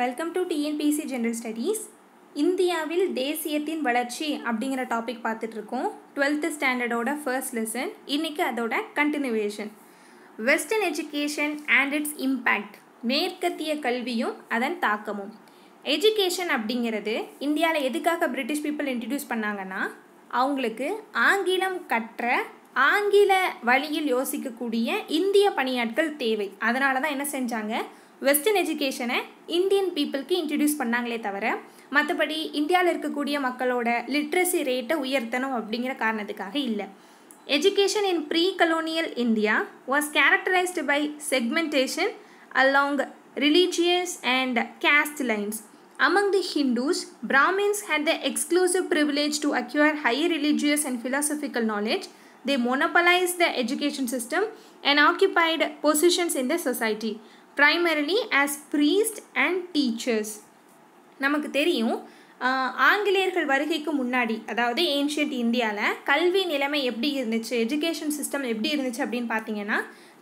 Welcome to TNPSC general studies இந்தியாவில் தேசியத்தின் வளர்ச்சி அப்படிங்கிற டாபிக் பார்த்துட்ருக்கோம் டுவெல்த்து ஸ்டாண்டர்டோட ஃபர்ஸ்ட் லெசன் இன்றைக்கி அதோட continuation western education and its impact மேற்கத்திய கல்வியும் அதன் தாக்கமும் எஜுகேஷன் அப்படிங்கிறது இந்தியாவில் எதுக்காக பிரிட்டிஷ் பீப்புள் இன்ட்ரடியூஸ் பண்ணாங்கன்னா அவங்களுக்கு ஆங்கிலம் கற்ற ஆங்கில வழியில் யோசிக்கக்கூடிய இந்திய பணியாட்கள் தேவை அதனால தான் என்ன செஞ்சாங்க வெஸ்டர்ன் எஜுகேஷனை இந்தியன் பீப்புளுக்கு இன்ட்ரடியூஸ் பண்ணாங்களே தவிர மற்றபடி இந்தியாவில் இருக்கக்கூடிய மக்களோட லிட்ரஸி ரேட்டை உயர்த்தணும் அப்படிங்கிற காரணத்துக்காக இல்லை education in pre colonial India was characterised by segmentation along religious and caste lines among the Hindus Brahmins had the exclusive privilege to acquire high religious and philosophical knowledge they monopolise the education system and occupied positions in the society primarily as priest and teachers நமக்கு தெரியும் ஆங்கிலேயர்கள் வருகைக்கு முன்னாடி அதாவது ancient இந்தியாவில் கல்வி நிலைமை எப்படி இருந்துச்சு எஜுகேஷன் சிஸ்டம் எப்படி இருந்துச்சு அப்படின்னு பார்த்தீங்கன்னா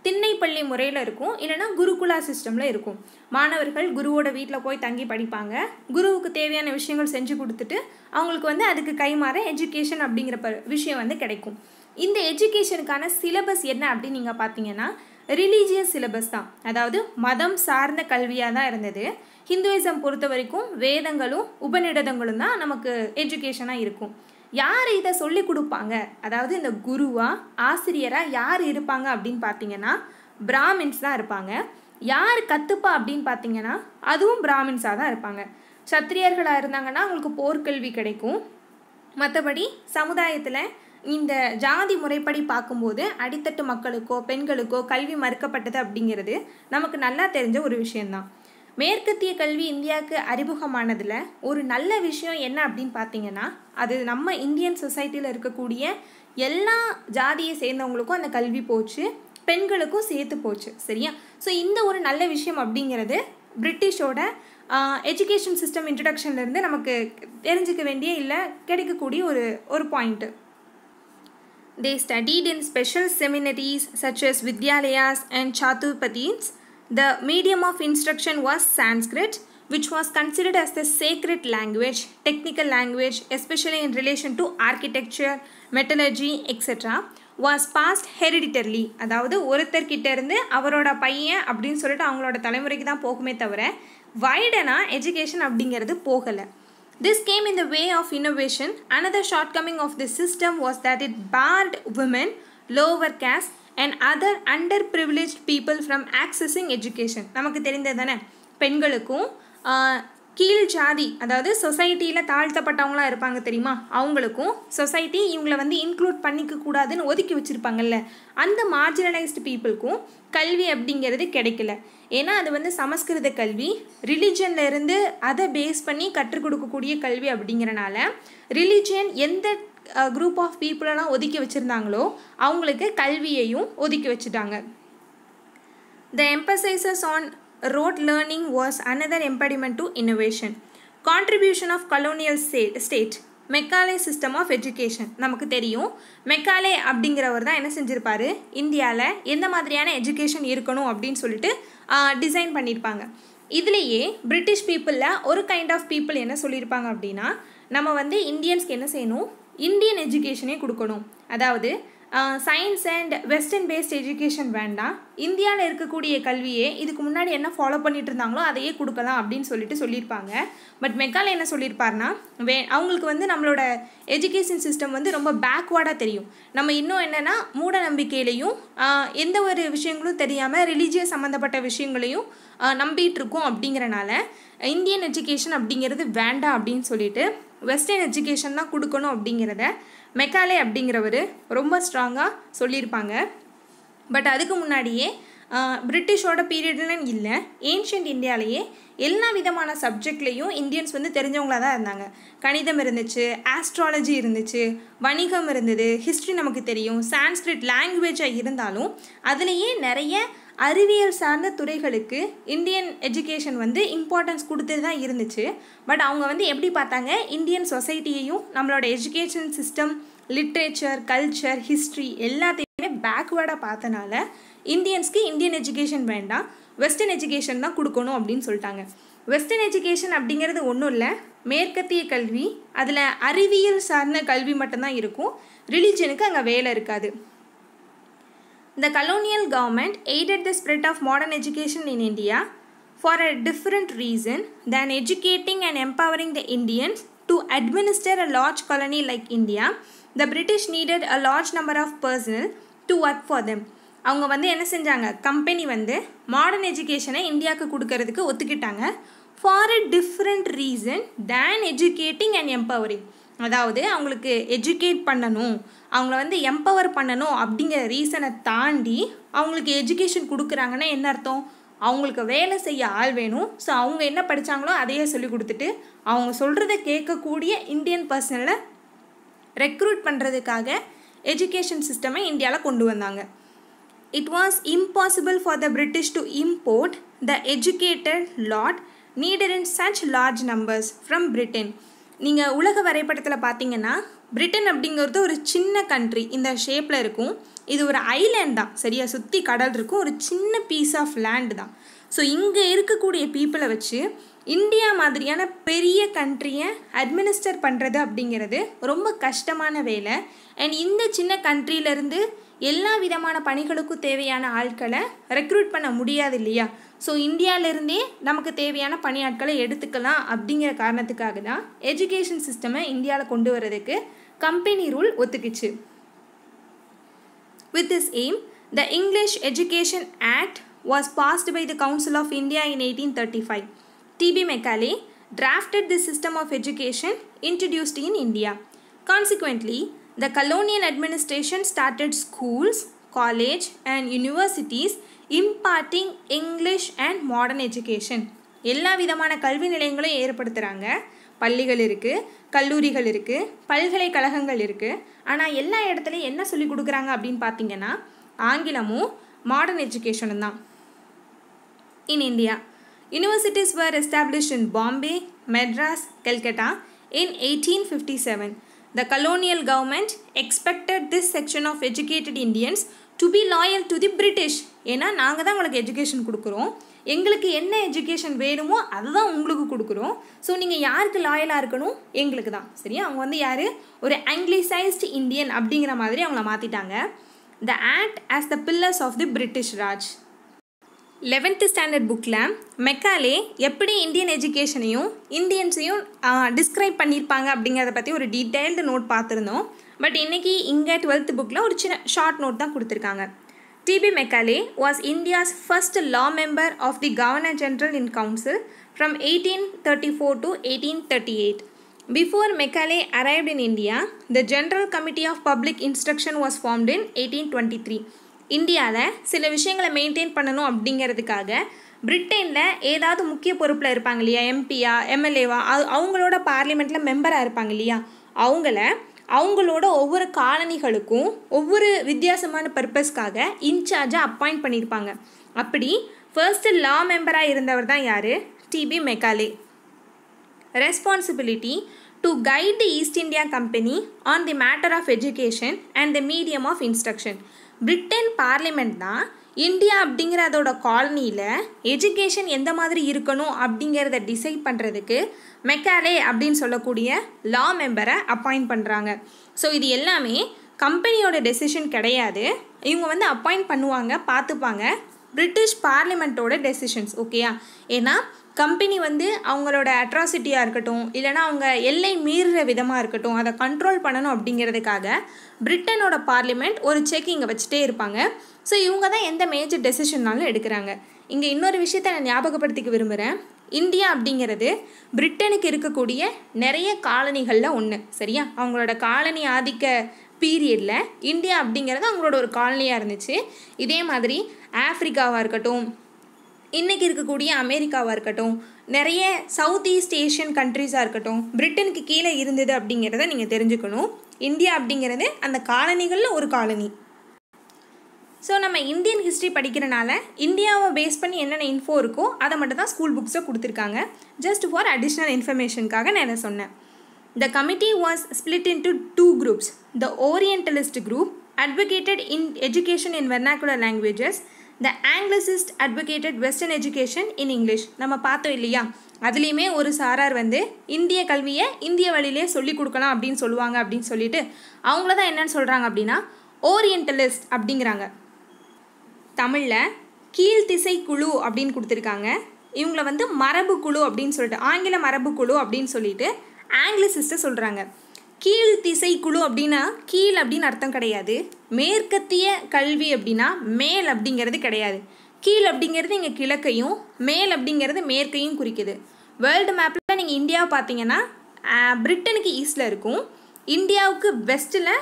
திண்ணைப்பள்ளி முறையில் இருக்கும் இல்லைனா குருகுலா சிஸ்டமில் இருக்கும் மாணவர்கள் குருவோட வீட்டில் போய் தங்கி படிப்பாங்க குருவுக்கு தேவையான விஷயங்கள் செஞ்சு கொடுத்துட்டு அவங்களுக்கு வந்து அதுக்கு கைமாற எஜுகேஷன் அப்படிங்கிற விஷயம் வந்து கிடைக்கும் இந்த எஜுகேஷனுக்கான சிலபஸ் என்ன அப்படின்னு நீங்கள் பார்த்தீங்கன்னா ரிலீஜியஸ் சிலபஸ் தான் அதாவது மதம் சார்ந்த கல்வியாக தான் இருந்தது ஹிந்துவிசம் பொறுத்த வரைக்கும் வேதங்களும் உபநிடதங்களும் தான் நமக்கு எஜுகேஷனாக இருக்கும் யார் இதை சொல்லி கொடுப்பாங்க அதாவது இந்த குருவா ஆசிரியராக யார் இருப்பாங்க அப்படின்னு பார்த்தீங்கன்னா பிராமின்ஸ் தான் இருப்பாங்க யார் கற்றுப்பா அப்படின்னு பார்த்தீங்கன்னா அதுவும் பிராமின்ஸாக தான் இருப்பாங்க சத்திரியர்களாக இருந்தாங்கன்னா அவங்களுக்கு போர்க்கல்வி கிடைக்கும் மற்றபடி சமுதாயத்தில் இந்த ஜாதி முறைப்படி பார்க்கும்போது அடித்தட்டு மக்களுக்கோ பெண்களுக்கோ கல்வி மறுக்கப்பட்டது அப்படிங்கிறது நமக்கு நல்லா தெரிஞ்ச ஒரு விஷயந்தான் மேற்கத்திய கல்வி இந்தியாவுக்கு அறிமுகமானதில் ஒரு நல்ல விஷயம் என்ன அப்படின்னு பார்த்தீங்கன்னா அது நம்ம இந்தியன் சொசைட்டியில் இருக்கக்கூடிய எல்லா ஜாதியை சேர்ந்தவங்களுக்கும் அந்த கல்வி போச்சு பெண்களுக்கும் சேர்த்து போச்சு சரியா ஸோ இந்த ஒரு நல்ல விஷயம் அப்படிங்கிறது பிரிட்டிஷோட எஜுகேஷன் சிஸ்டம் இன்ட்ரடக்ஷன்லேருந்து நமக்கு தெரிஞ்சிக்க வேண்டிய இல்லை கிடைக்கக்கூடிய ஒரு ஒரு point They studied in special seminaries such as Vidyalayas and Chaturpatins. The medium of instruction was Sanskrit, which was considered as the sacred language, technical language, especially in relation to architecture, metallurgy, etc. Was passed hereditarily அதாவது ஒருத்தர்கிட்ட இருந்து அவரோட பையன் அப்படின்னு சொல்லிட்டு அவங்களோட தலைமுறைக்கு தான் போகுமே தவிர வைடனாக எஜுகேஷன் அப்படிங்கிறது போகலை This came in the way of innovation. Another shortcoming of this system was that it barred women, lower caste and other underprivileged people from accessing education. நமக்கு தெரிந்ததானே பெண்களுக்கும் கீழ் ஜாதி அதாவது சொசைட்டியில் தாழ்த்தப்பட்டவங்களாம் இருப்பாங்க தெரியுமா அவங்களுக்கும் சொசைட்டி இவங்கள வந்து இன்க்ளூட் பண்ணிக்க கூடாதுன்னு ஒதுக்கி வச்சுருப்பாங்கல்ல அந்த மார்ஜினலைஸ்டு பீப்புளுக்கும் கல்வி அப்படிங்கிறது கிடைக்கல ஏன்னா அது வந்து சமஸ்கிருத கல்வி ரிலிஜன்லேருந்து அதை பேஸ் பண்ணி கற்றுக் கொடுக்கக்கூடிய கல்வி அப்படிங்கிறனால ரிலீஜியன் எந்த குரூப் ஆஃப் பீப்புளெல்லாம் ஒதுக்கி வச்சுருந்தாங்களோ அவங்களுக்கு கல்வியையும் ஒதுக்கி வச்சுட்டாங்க the emphasises on rote learning was another impediment to innovation. Contribution of colonial state Macaulay system of education நமக்கு தெரியும் மெக்காலே அப்படிங்கிறவர் தான் என்ன செஞ்சுருப்பார் இந்தியாவில் எந்த மாதிரியான எஜுகேஷன் இருக்கணும் அப்படின்னு சொல்லிட்டு டிசைன் பண்ணியிருப்பாங்க இதுலேயே பிரிட்டிஷ் பீப்புளில் ஒரு கைண்ட் ஆஃப் பீப்புள் என்ன சொல்லியிருப்பாங்க அப்படின்னா நம்ம வந்து இந்தியன்ஸ்க்கு என்ன செய்யணும் இந்தியன் எஜுகேஷனே கொடுக்கணும் அதாவது science and western based education வேண்டாம் இந்தியாவில் இருக்கக்கூடிய கல்வியே இதுக்கு முன்னாடி என்ன ஃபாலோ பண்ணிட்டு இருந்தாங்களோ அதையே கொடுக்கலாம் அப்படின்னு சொல்லிட்டு சொல்லியிருப்பாங்க பட் மெக்கால் என்ன சொல்லியிருப்பார்னா வே அவங்களுக்கு வந்து நம்மளோட எஜுகேஷன் சிஸ்டம் வந்து ரொம்ப பேக்வார்டாக தெரியும் நம்ம இன்னும் என்னென்னா மூட நம்பிக்கையிலையும் எந்த ஒரு விஷயங்களும் தெரியாமல் ரிலீஜியஸ் சம்மந்தப்பட்ட விஷயங்களையும் நம்பிகிட்டு இருக்கோம் அப்படிங்கிறனால இந்தியன் எஜுகேஷன் அப்படிங்கிறது வேண்டாம் அப்படின்னு சொல்லிட்டு வெஸ்டர்ன் எஜுகேஷன் தான் கொடுக்கணும் அப்படிங்கிறத மெக்காலே அப்படிங்கிறவர் ரொம்ப ஸ்ட்ராங்காக சொல்லியிருப்பாங்க பட் அதுக்கு முன்னாடியே பிரிட்டிஷோட பீரியட்லன்னு இல்லை ஏன்ஷியன்ட் இந்தியாவிலேயே எல்லா விதமான சப்ஜெக்ட்லேயும் இந்தியன்ஸ் வந்து தெரிஞ்சவங்களாக தான் இருந்தாங்க கணிதம் இருந்துச்சு ஆஸ்ட்ராலஜி இருந்துச்சு வணிகம் இருந்தது ஹிஸ்ட்ரி நமக்கு தெரியும் சான்ஸ்கிரிட் லாங்குவேஜாக இருந்தாலும் அதுலேயே நிறைய அறிவியல் சார்ந்த துறைகளுக்கு இந்தியன் எஜுகேஷன் வந்து இம்பார்ட்டன்ஸ் கொடுத்துட்டு தான் இருந்துச்சு பட் அவங்க வந்து எப்படி பார்த்தாங்க இந்தியன் சொசைட்டியையும் நம்மளோட education system literature culture history எல்லாத்தையுமே பேக்வேர்டாக பார்த்தனால இந்தியன்ஸ்க்கு இந்தியன் எஜுகேஷன் வேண்டாம் வெஸ்டர்ன் எஜுகேஷன் தான் கொடுக்கணும் அப்படின்னு சொல்லிட்டாங்க வெஸ்டர்ன் எஜுகேஷன் அப்படிங்கிறது ஒன்றும் இல்லை மேற்கத்திய கல்வி அதில் அறிவியல் சார்ந்த கல்வி மட்டும்தான் இருக்கும் ரிலீஜனுக்கு அங்கே வேலை இருக்காது The colonial government aided the spread of modern education in India for a different reason than educating and empowering the Indians to administer a large colony like India. The British needed a large number of personnel to work for them. அவங்க வந்து என்ன செஞ்சாங்க company வந்து modern எஜுகேஷனை இந்தியாவுக்கு கொடுக்கறதுக்கு ஒத்துக்கிட்டாங்க for a different reason then educating and empowering அதாவது அவங்களுக்கு எஜுகேட் பண்ணணும் அவங்கள வந்து எம்பவர் பண்ணணும் அப்படிங்கிற ரீசனை தாண்டி அவங்களுக்கு எஜுகேஷன் கொடுக்குறாங்கன்னா என்ன அர்த்தம் அவங்களுக்கு வேலை செய்ய ஆள் வேணும் ஸோ அவங்க என்ன படித்தாங்களோ அதையே சொல்லி கொடுத்துட்டு அவங்க சொல்கிறத கேட்கக்கூடிய இந்தியன் பர்சனில் ரெக்ரூட் பண்ணுறதுக்காக எஜுகேஷன் சிஸ்டமை இந்தியாவில் கொண்டு வந்தாங்க it was impossible for the British to import the educated lot needed in such large numbers from Britain நீங்கள் உலக வரைபடத்தில் பார்த்தீங்கன்னா பிரிட்டன் அப்படிங்கிறது ஒரு சின்ன கண்ட்ரி இந்த ஷேப்பில் இருக்கும் இது ஒரு ஐலேண்ட் தான் சரியாக சுற்றி கடல் இருக்கும் ஒரு சின்ன பீஸ் ஆஃப் லேண்டு தான் ஸோ இங்கே இருக்கக்கூடிய பீப்புளை வச்சு இந்தியா மாதிரியான பெரிய கண்ட்ரியை அட்மினிஸ்டர் பண்ணுறது அப்படிங்கிறது ரொம்ப கஷ்டமான வேலை அண்ட் இந்த சின்ன கண்ட்ரியிலேருந்து எல்லா விதமான பணிகளுக்கும் தேவையான ஆட்களை ரெக்ரூட் பண்ண முடியாது இல்லையா ஸோ இந்தியாவிலேருந்தே நமக்கு தேவையான பணியாட்களை எடுத்துக்கலாம் அப்படிங்கிற காரணத்துக்காக தான் எஜுகேஷன் சிஸ்டமை இந்தியாவில் கொண்டு வர்றதுக்கு கம்பெனி ரூல் ஒத்துக்குச்சு with this aim the English education act was passed by the council of India in eighteen thirty five TB Macaulay drafted the system of education introduced in India consequently The colonial administration started schools, college and universities imparting English and modern education. எல்லா விதமான கல்வி நிலையங்களும் ஏற்படுத்துகிறாங்க பள்ளிகள் இருக்குது கல்லூரிகள் இருக்குது பல்கலைக்கழகங்கள் இருக்குது ஆனால் எல்லா இடத்துலையும் என்ன சொல்லி கொடுக்குறாங்க அப்படின்னு பார்த்தீங்கன்னா ஆங்கிலமும் மாடர்ன் எஜுகேஷனும் தான் in India universities were establish in Bombay Madras Calcutta in eighteen fifty seven The colonial government expected this section of educated Indians to be loyal to the British ஏன்னா நாங்கள் தான் உங்களுக்கு எஜுகேஷன் கொடுக்குறோம் எங்களுக்கு என்ன எஜுகேஷன் வேணுமோ அதுதான் உங்களுக்கு கொடுக்குறோம் ஸோ நீங்கள் யாருக்கு லாயலாக இருக்கணும் எங்களுக்கு தான் சரியா அவங்க வந்து யார் ஒரு ஆங்கிலிசைஸ்டு இந்தியன் அப்படிங்கிற மாதிரி அவங்கள மாற்றிட்டாங்க the act as the pillars of the British Raj eleventh standard புக்கில் மெக்காலே எப்படி இந்தியன் எஜுகேஷனையும் இந்தியன்ஸையும் டிஸ்கிரைப் பண்ணியிருப்பாங்க அப்படிங்கிறத பற்றி ஒரு டீட்டெயில்டு நோட் பார்த்துருந்தோம் பட் இன்றைக்கி இங்கே டுவெல்த்து புக்கில் ஒரு சின்ன ஷார்ட் நோட் தான் கொடுத்துருக்காங்க TB Macaulay was India's first law member of the governor general in council from eighteen thirty four to eighteen thirty eight before Macaulay arrived in India the general committee of public instruction was formed in eighteen twenty three இந்தியாவில் சில விஷயங்களை maintain பண்ணணும் அப்படிங்கிறதுக்காக பிரிட்டனில் ஏதாவது முக்கிய பொறுப்பில் இருப்பாங்க இல்லையா எம்பியா எம்எல்ஏவா அது அவங்களோட பார்லிமெண்ட்டில் மெம்பராக இருப்பாங்க இல்லையா அவங்கள அவங்களோட ஒவ்வொரு காலனிகளுக்கும் ஒவ்வொரு வித்தியாசமான பர்பஸ்க்காக இன்சார்ஜாக அப்பாயிண்ட் பண்ணியிருப்பாங்க அப்படி ஃபர்ஸ்ட்டு லா மெம்பராக இருந்தவர் தான் யார் TB Macaulay responsibility to guide the East India Company on the matter of education and the medium of instruction Britain parliament தான் இந்தியா அப்படிங்கிற அதோட காலனியில் எஜுகேஷன் எந்த மாதிரி இருக்கணும் அப்படிங்கிறத டிசைட் பண்ணுறதுக்கு மெக்காலே அப்படின்னு சொல்லக்கூடிய லா மெம்பரை அப்பாயிண்ட் பண்ணுறாங்க ஸோ இது எல்லாமே கம்பெனியோட டெசிஷன் கிடையாது இவங்க வந்து அப்பாயிண்ட் பண்ணுவாங்க பார்த்துப்பாங்க பிரிட்டிஷ் பார்லிமெண்ட்டோட டெசிஷன்ஸ் ஓகேயா ஏன்னா கம்பெனி வந்து அவங்களோட அட்ராசிட்டியாக இருக்கட்டும் இல்லைனா அவங்க எல்லை மீறுற விதமாக இருக்கட்டும் அதை கண்ட்ரோல் பண்ணணும் அப்படிங்கிறதுக்காக பிரிட்டனோட பார்லிமெண்ட் ஒரு செக் இங்கே வச்சுட்டே இருப்பாங்க ஸோ இவங்க தான் எந்த மேஜர் டெசிஷன்னாலும் எடுக்கிறாங்க இங்கே இன்னொரு விஷயத்த நான் ஞாபகப்படுத்திக்க விரும்புகிறேன் இந்தியா அப்படிங்கிறது பிரிட்டனுக்கு இருக்கக்கூடிய நிறைய காலனிகளில் ஒன்று சரியா அவங்களோட காலனி ஆதிக்க பீரியடில் இந்தியா அப்படிங்கிறது அவங்களோட ஒரு காலனியாக இருந்துச்சு இதே மாதிரி ஆஃப்ரிக்காவாக இருக்கட்டும் இன்றைக்கி இருக்கக்கூடிய அமெரிக்காவாக இருக்கட்டும் நிறைய சவுத் ஈஸ்ட் ஏஷியன் கண்ட்ரிஸாக இருக்கட்டும் பிரிட்டனுக்கு கீழே இருந்தது அப்படிங்கிறத நீங்கள் தெரிஞ்சுக்கணும் இந்தியா அப்படிங்கிறது அந்த காலனிகளில் ஒரு காலனி ஸோ நம்ம இந்தியன் ஹிஸ்ட்ரி படிக்கிறனால இந்தியாவை பேஸ் பண்ணி என்னென்ன இன்ஃபோ இருக்கோ அதை மட்டும் தான் ஸ்கூல் புக்ஸை கொடுத்துருக்காங்க ஜஸ்ட் ஃபார் அடிஷ்னல் இன்ஃபர்மேஷனுக்காக நான் என்ன சொன்னேன் the committee was split into two groups the orientalist group advocated in education in vernacular languages the anglicist advocated western education in English நம்ம பார்த்தோம் இல்லையா அதுலேயுமே ஒரு சாரார் வந்து இந்திய கல்வியை இந்திய வழியிலே சொல்லிக் கொடுக்கலாம் அப்படின்னு சொல்லுவாங்க அப்படின்னு சொல்லிட்டு அவங்கள தான் என்னன்னு சொல்கிறாங்க அப்படின்னா ஓரியன்டலிஸ்ட் அப்படிங்கிறாங்க தமிழில் கீழ்த்திசை குழு அப்படின்னு கொடுத்துருக்காங்க இவங்களை வந்து மரபு குழு அப்படின்னு சொல்லிட்டு ஆங்கில மரபு குழு அப்படின்னு சொல்லிட்டு ஆங்கிலசிஸ்ட்டை சொல்கிறாங்க கீழ் திசைக்குழு அப்படின்னா கீழ் அப்படின்னு அர்த்தம் கிடையாது மேற்கத்திய கல்வி அப்படின்னா மேல் அப்படிங்கிறது கிடையாது கீழ் அப்படிங்கிறது இங்கே கிழக்கையும் மேல் அப்படிங்கிறது மேற்கையும் குறிக்குது வேர்ல்டு மேப்பில் நீங்கள் இந்தியா பார்த்தீங்கன்னா பிரிட்டனுக்கு ஈஸ்டில் இருக்கும் இந்தியாவுக்கு வெஸ்ட்டில்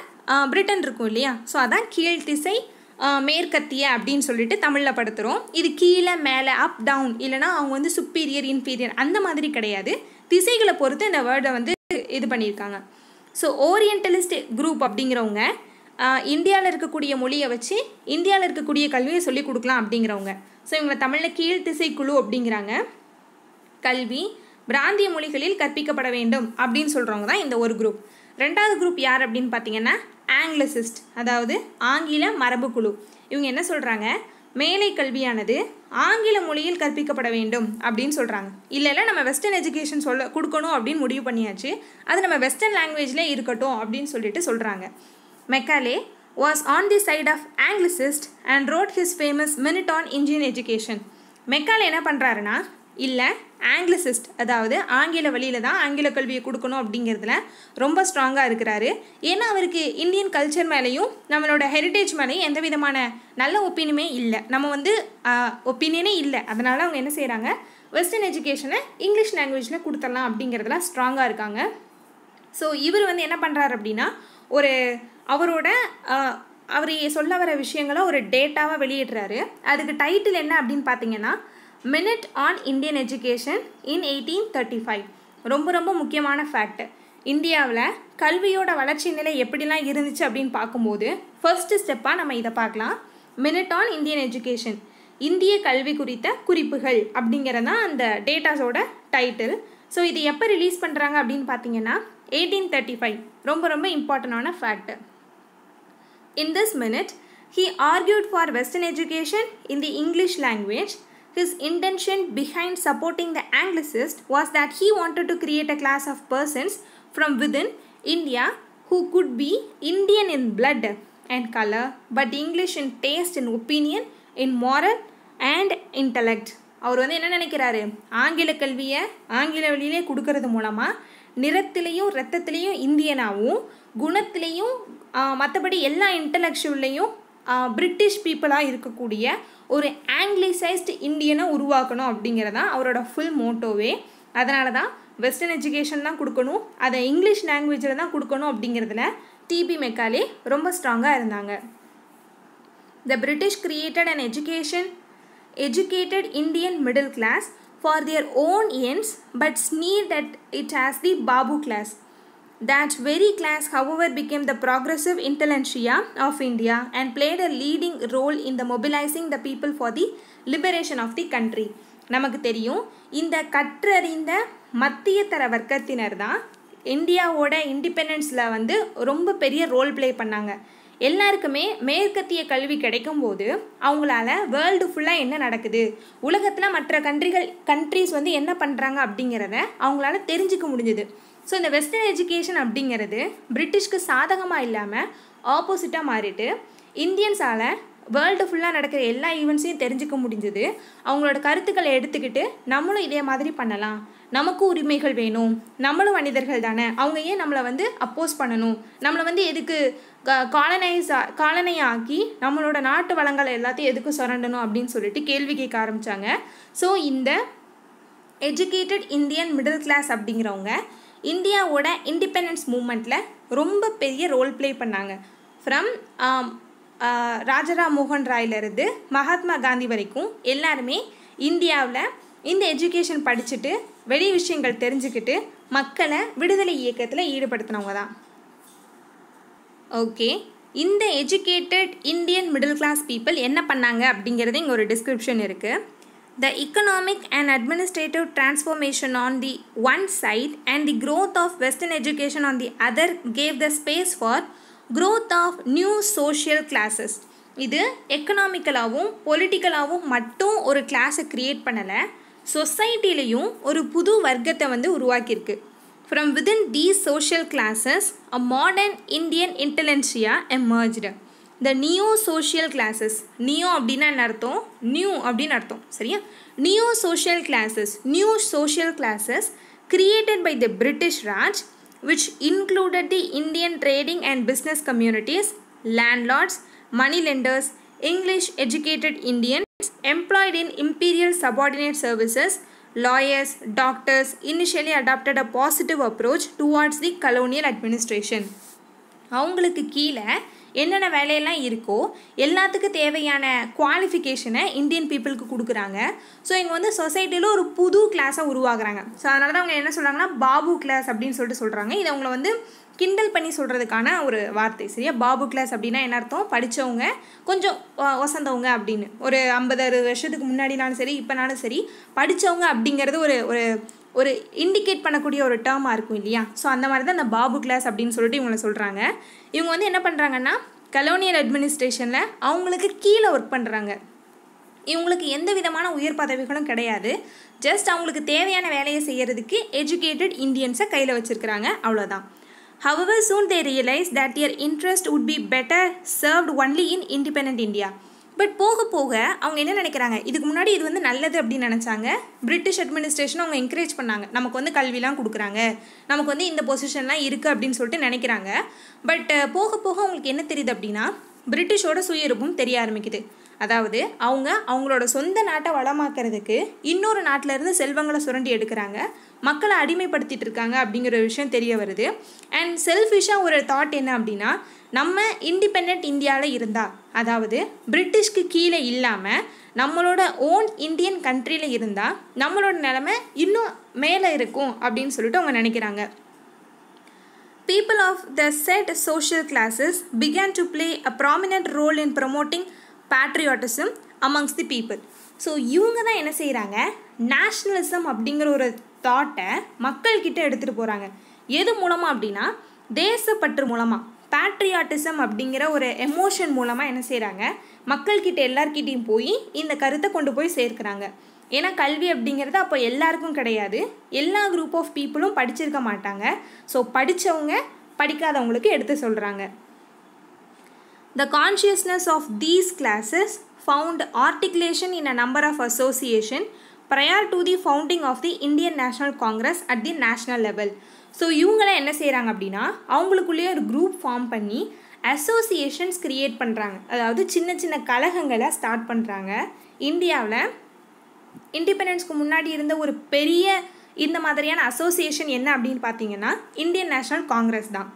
பிரிட்டன் இருக்கும் இல்லையா ஸோ அதான் கீழ் திசை மேற்கத்திய அப்படின்னு சொல்லிட்டு தமிழில் படுத்துகிறோம் இது கீழே மேலே அப் டவுன் இல்லைனா அவங்க வந்து சுப்பீரியர் இன்ஃபீரியர் அந்த மாதிரி கிடையாது திசைகளை பொறுத்து இந்த வேர்டை வந்து இது பண்ணியிருக்காங்க ஸோ ஓரியண்டலிஸ்ட் குரூப் அப்படிங்கிறவங்க இந்தியாவில் இருக்கக்கூடிய மொழியை வச்சு இந்தியாவில் இருக்கக்கூடிய கல்வியை சொல்லிக் கொடுக்கலாம் அப்படிங்கிறவங்க ஸோ இவங்களை தமிழில் கீழ்த்திசை குழு அப்படிங்கிறாங்க கல்வி பிராந்திய மொழிகளில் கற்பிக்கப்பட வேண்டும் அப்படின்னு சொல்கிறவங்க தான் இந்த ஒரு குரூப் ரெண்டாவது குரூப் யார் அப்படின்னு பார்த்தீங்கன்னா ஆங்கிலசிஸ்ட் அதாவது ஆங்கில மரபுக்குழு இவங்க என்ன சொல்கிறாங்க மேலை கல்வியானது ஆங்கில மொழியில் கற்பிக்கப்பட வேண்டும் அப்படின்னு சொல்கிறாங்க இல்லை இல்லை நம்ம வெஸ்டர்ன் எஜுகேஷன் சொல்ல கொடுக்கணும் அப்படின்னு முடிவு பண்ணியாச்சு அது நம்ம வெஸ்டர்ன் லாங்குவேஜ்லேயே இருக்கட்டும் அப்படின்னு சொல்லிட்டு சொல்கிறாங்க Macaulay was on the side of anglicist and wrote his famous minute on Indian education Macaulay என்ன பண்ணுறாருன்னா இல்லை ஆங்கிலசிஸ்ட் அதாவது ஆங்கில வழியில் தான் ஆங்கில கல்வியை கொடுக்கணும் அப்படிங்கிறதுல ரொம்ப ஸ்ட்ராங்காக இருக்கிறாரு ஏன்னா அவருக்கு இந்தியன் கல்ச்சர் மேலேயும் நம்மளோட ஹெரிட்டேஜ் மேலேயும் எந்த விதமான நல்ல ஒப்பீனியமே இல்லை நம்ம வந்து ஒப்பீனியனே இல்லை அதனால் அவங்க என்ன செய்கிறாங்க வெஸ்டர்ன் எஜுகேஷனை இங்கிலீஷ் லாங்குவேஜில் கொடுத்துடலாம் அப்படிங்கிறதுல ஸ்ட்ராங்காக இருக்காங்க ஸோ இவர் வந்து என்ன பண்ணுறாரு அப்படின்னா ஒரு அவரோட அவர் சொல்ல வர விஷயங்களை ஒரு டேட்டாவாக வெளியிடுறாரு அதுக்கு டைட்டில் என்ன அப்படின்னு பார்த்தீங்கன்னா minute on Indian education in eighteen thirty five ரொம்ப ரொம்ப முக்கியமான ஃபேக்ட் இந்தியாவில் கல்வியோட வளர்ச்சி நிலை எப்படிலாம் இருந்துச்சு அப்படின்னு பார்க்கும்போது ஃபர்ஸ்ட் ஸ்டெப்பாக நம்ம இதை பார்க்கலாம் மினிட் ஆன் இந்தியன் எஜுகேஷன் இந்திய கல்வி குறித்த குறிப்புகள் தான் அந்த டேட்டாஸோட டைட்டில் ஸோ இது எப்போ ரிலீஸ் பண்ணுறாங்க அப்படின்னு பார்த்தீங்கன்னா எயிட்டீன் தேர்ட்டி ஃபைவ் ரொம்ப ரொம்ப இம்பார்ட்டண்டான fact in this minute he argued for western education in the English language His intention behind supporting the Anglicist was that he wanted to create a class of persons from within India who could be Indian in blood and color but English in taste and opinion, in moral and intellect. அவர் வந்து என்ன நினைக்கிறாரு ஆங்கில கல்வியை ஆங்கில வழியிலே கொடுக்கறது மூலமாக நிறத்திலையும் ரத்தத்திலையும் இந்தியனாகவும் குணத்திலையும் மற்றபடி எல்லா இன்டலெக்சுவல்லையும் பிரிட்டிஷ் பீப்புளாக இருக்கக்கூடிய ஒரு ஆங்கிலிசைஸ்டு இந்தியனை உருவாக்கணும் அப்படிங்கிறதா அவரோட ஃபுல் மோட்டோவே அதனால தான் வெஸ்டர்ன் எஜுகேஷன் தான் கொடுக்கணும் அதை இங்கிலீஷ் லாங்குவேஜில் தான் கொடுக்கணும் அப்படிங்கிறதுல டிபி மெக்காலே ரொம்ப ஸ்ட்ராங்காக இருந்தாங்க the British created and education educated Indian middle class for their own ends but sneered at it as the babu class That very class, however, became the progressive intelligentsia of India and played a leading role in the mobilizing the people for the liberation of the country. நமக்கு தெரியும் இந்த கற்றறிந்த மத்திய தர வர்க்கத்தினர் தான் இந்தியாவோட இண்டிபெண்டன்ஸில் வந்து ரொம்ப பெரிய ரோல் ப்ளே பண்ணாங்க எல்லாருக்குமே மேற்கத்திய கல்வி கிடைக்கும் போது அவங்களால வேர்ல்டு ஃபுல்லாக என்ன நடக்குது உலகத்தில் மற்ற கண்ட்ரிகள் கண்ட்ரிஸ் வந்து என்ன பண்ணுறாங்க அப்படிங்கிறத அவங்களால தெரிஞ்சுக்க முடிஞ்சுது ஸோ இந்த வெஸ்டர்ன் எஜுகேஷன் அப்படிங்கிறது பிரிட்டிஷ்க்கு சாதகமாக இல்லாமல் ஆப்போசிட்டாக மாறிட்டு இந்தியன்ஸால் வேர்ல்டு ஃபுல்லாக நடக்கிற எல்லா ஈவெண்ட்ஸையும் தெரிஞ்சுக்க முடிஞ்சது அவங்களோட கருத்துக்களை எடுத்துக்கிட்டு நம்மளும் இதே மாதிரி பண்ணலாம் நமக்கும் உரிமைகள் வேணும் நம்மளும் மனிதர்கள் தானே அவங்க ஏன் நம்மளை வந்து அப்போஸ் பண்ணணும் நம்மளை வந்து எதுக்கு காலனைஸ் காலனை ஆக்கி நம்மளோட நாட்டு வளங்களை எல்லாத்தையும் எதுக்கு சுரண்டணும் அப்படின்னு சொல்லிட்டு கேள்வி கேட்க ஆரம்பித்தாங்க ஸோ இந்த எஜுகேட்டட் இந்தியன் மிடில் கிளாஸ் அப்படிங்கிறவங்க இந்தியாவோட இண்டிபெண்டன்ஸ் மூமெண்ட்டில் ரொம்ப பெரிய ரோல் ப்ளே பண்ணாங்க ஃப்ரம் ராஜராம் மோகன் ராயிலிருந்து மகாத்மா காந்தி வரைக்கும் எல்லாருமே இந்தியாவில் இந்த எஜுகேஷன் படிச்சுட்டு வெளி விஷயங்கள் தெரிஞ்சுக்கிட்டு மக்களை விடுதலை இயக்கத்தில் ஈடுபடுத்தினவங்க தான் ஓகே இந்த educated Indian middle class people என்ன பண்ணாங்க அப்படிங்கிறது இங்கே ஒரு டிஸ்கிரிப்ஷன் இருக்குது the economic and administrative transformation on the one side and the growth of Western education on the other gave the space for growth of new social classes. இது எக்கனாமிக்கலாகவும் பொலிட்டிக்கலாகவும் மட்டும் ஒரு கிளாஸை க்ரியேட் பண்ணலை சொசைட்டிலையும் ஒரு புது வர்க்கத்தை வந்து உருவாக்கியிருக்கு from within these social classes a modern Indian intelligentsia emerged இந்த நியூ சோஷியல் கிளாஸஸ் நியூ அப்படின்னா என்ன அர்த்தம் நியூ அப்படின்னு அர்த்தம் சரியா new social classes new social classes created by the British Raj which included the Indian trading and business communities, landlords, moneylenders, English educated Indians employed in imperial subordinate services, lawyers, doctors initially adopted a positive approach towards the colonial administration. அவங்களுக்கு கீழே என்னென்ன வேலையெல்லாம் இருக்கோ எல்லாத்துக்கும் தேவையான குவாலிஃபிகேஷனை Indian பீப்புளுக்கு கொடுக்குறாங்க so இங்கே வந்து சொசைட்டியில் ஒரு புது கிளாஸாக உருவாகிறாங்க ஸோ அதனால தான் அவங்க என்ன சொல்கிறாங்கன்னா பாபு கிளாஸ் அப்படின்னு சொல்லிட்டு சொல்கிறாங்க இது அவங்கள வந்து கிண்டல் பண்ணி சொல்கிறதுக்கான ஒரு வார்த்தை சரியா பாபு கிளாஸ் அப்படின்னா என்ன அர்த்தம் படித்தவங்க கொஞ்சம் ஒசந்தவங்க அப்படின்னு ஒரு ஐம்பது அறுபது வருஷத்துக்கு முன்னாடினாலும் சரி இப்போனாலும் சரி படித்தவங்க அப்படிங்கிறது ஒரு ஒரு ஒரு இண்டிகேட் பண்ணக்கூடிய ஒரு டேர்மாக இருக்கும் இல்லையா ஸோ அந்த மாதிரி தான் இந்த பாபு கிளாஸ் அப்படின்னு சொல்லிட்டு இவங்களை சொல்கிறாங்க இவங்க வந்து என்ன பண்ணுறாங்கன்னா கலோனியல் அட்மினிஸ்ட்ரேஷனில் அவங்களுக்கு கீழே ஒர்க் பண்ணுறாங்க இவங்களுக்கு எந்த விதமான உயர் பதவிகளும் கிடையாது ஜஸ்ட் அவங்களுக்கு தேவையான வேலையை செய்கிறதுக்கு எஜுகேட்டட் இந்தியன்ஸை கையில் வச்சுருக்கிறாங்க அவ்வளோதான் however soon they realise that their interest would be better served only in independent India but போக போக அவங்க என்ன நினைக்கிறாங்க இதுக்கு முன்னாடி இது வந்து நல்லது அப்படின்னு நினச்சாங்க பிரிட்டிஷ் அட்மினிஸ்ட்ரேஷன் அவங்க என்கரேஜ் பண்ணாங்க நமக்கு வந்து கல்விலாம் கொடுக்குறாங்க நமக்கு வந்து இந்த பொசிஷன்லாம் இருக்குது அப்படின்னு சொல்லிட்டு நினைக்கிறாங்க பட் போக போக அவங்களுக்கு என்ன தெரியுது அப்படின்னா பிரிட்டிஷோட சுயரூபம் தெரிய ஆரம்பிக்குது அதாவது அவங்க அவங்களோட சொந்த நாட்டை வளமாக்கிறதுக்கு இன்னொரு நாட்டிலேருந்து செல்வங்களை சுரண்டி எடுக்கிறாங்க மக்களை அடிமைப்படுத்திட்டு இருக்காங்க அப்படிங்கிற விஷயம் தெரிய வருது அண்ட் செல்ஃபிஷாக ஒரு தாட் என்ன அப்படின்னா நம்ம இண்டிபெண்ட் இந்தியாவில் இருந்தால் அதாவது பிரிட்டிஷ்க்கு கீழே இல்லாமல் நம்மளோட ஓன் இந்தியன் கண்ட்ரியில் இருந்தால் நம்மளோட நிலமை இன்னும் மேலே இருக்கும் அப்படின்னு சொல்லிட்டு அவங்க நினைக்கிறாங்க people of the set social classes began to play a prominent role in promoting patriotism amongst the people so இவங்க தான் என்ன செய்கிறாங்க நேஷ்னலிசம் அப்படிங்கிற ஒரு தாட்டை மக்கள்கிட்ட எடுத்துகிட்டு போகிறாங்க எது மூலமாக அப்படின்னா தேசப்பற்று மூலமாக பேட்ரியாட்டிசம் அப்படிங்கிற ஒரு எமோஷன் மூலமாக என்ன செய்கிறாங்க மக்கள்கிட்ட எல்லார்கிட்டையும் போய் இந்த கருத்தை கொண்டு போய் சேர்க்குறாங்க ஏன்னா கல்வி அப்படிங்கிறது அப்போ எல்லாருக்கும் கிடையாது எல்லா குரூப் ஆஃப் பீப்புளும் படிச்சிருக்க மாட்டாங்க ஸோ படித்தவங்க படிக்காதவங்களுக்கு எடுத்து சொல்கிறாங்க the consciousness of these classes found articulation in a number of association prior to the founding of the Indian National Congress at the national level so இவங்களாம் என்ன செய்கிறாங்க அப்படின்னா அவங்களுக்குள்ளேயே ஒரு குரூப் ஃபார்ம் பண்ணி அசோசியேஷன்ஸ் க்ரியேட் பண்ணுறாங்க அதாவது சின்ன சின்ன கழகங்களை ஸ்டார்ட் பண்ணுறாங்க இந்தியாவில் இண்டிபெண்டன்ஸ்க்கு முன்னாடி இருந்த ஒரு பெரிய இந்த மாதிரியான அசோசியேஷன் என்ன அப்படின்னு பார்த்தீங்கன்னா இந்தியன் நேஷனல் காங்கிரஸ் தான்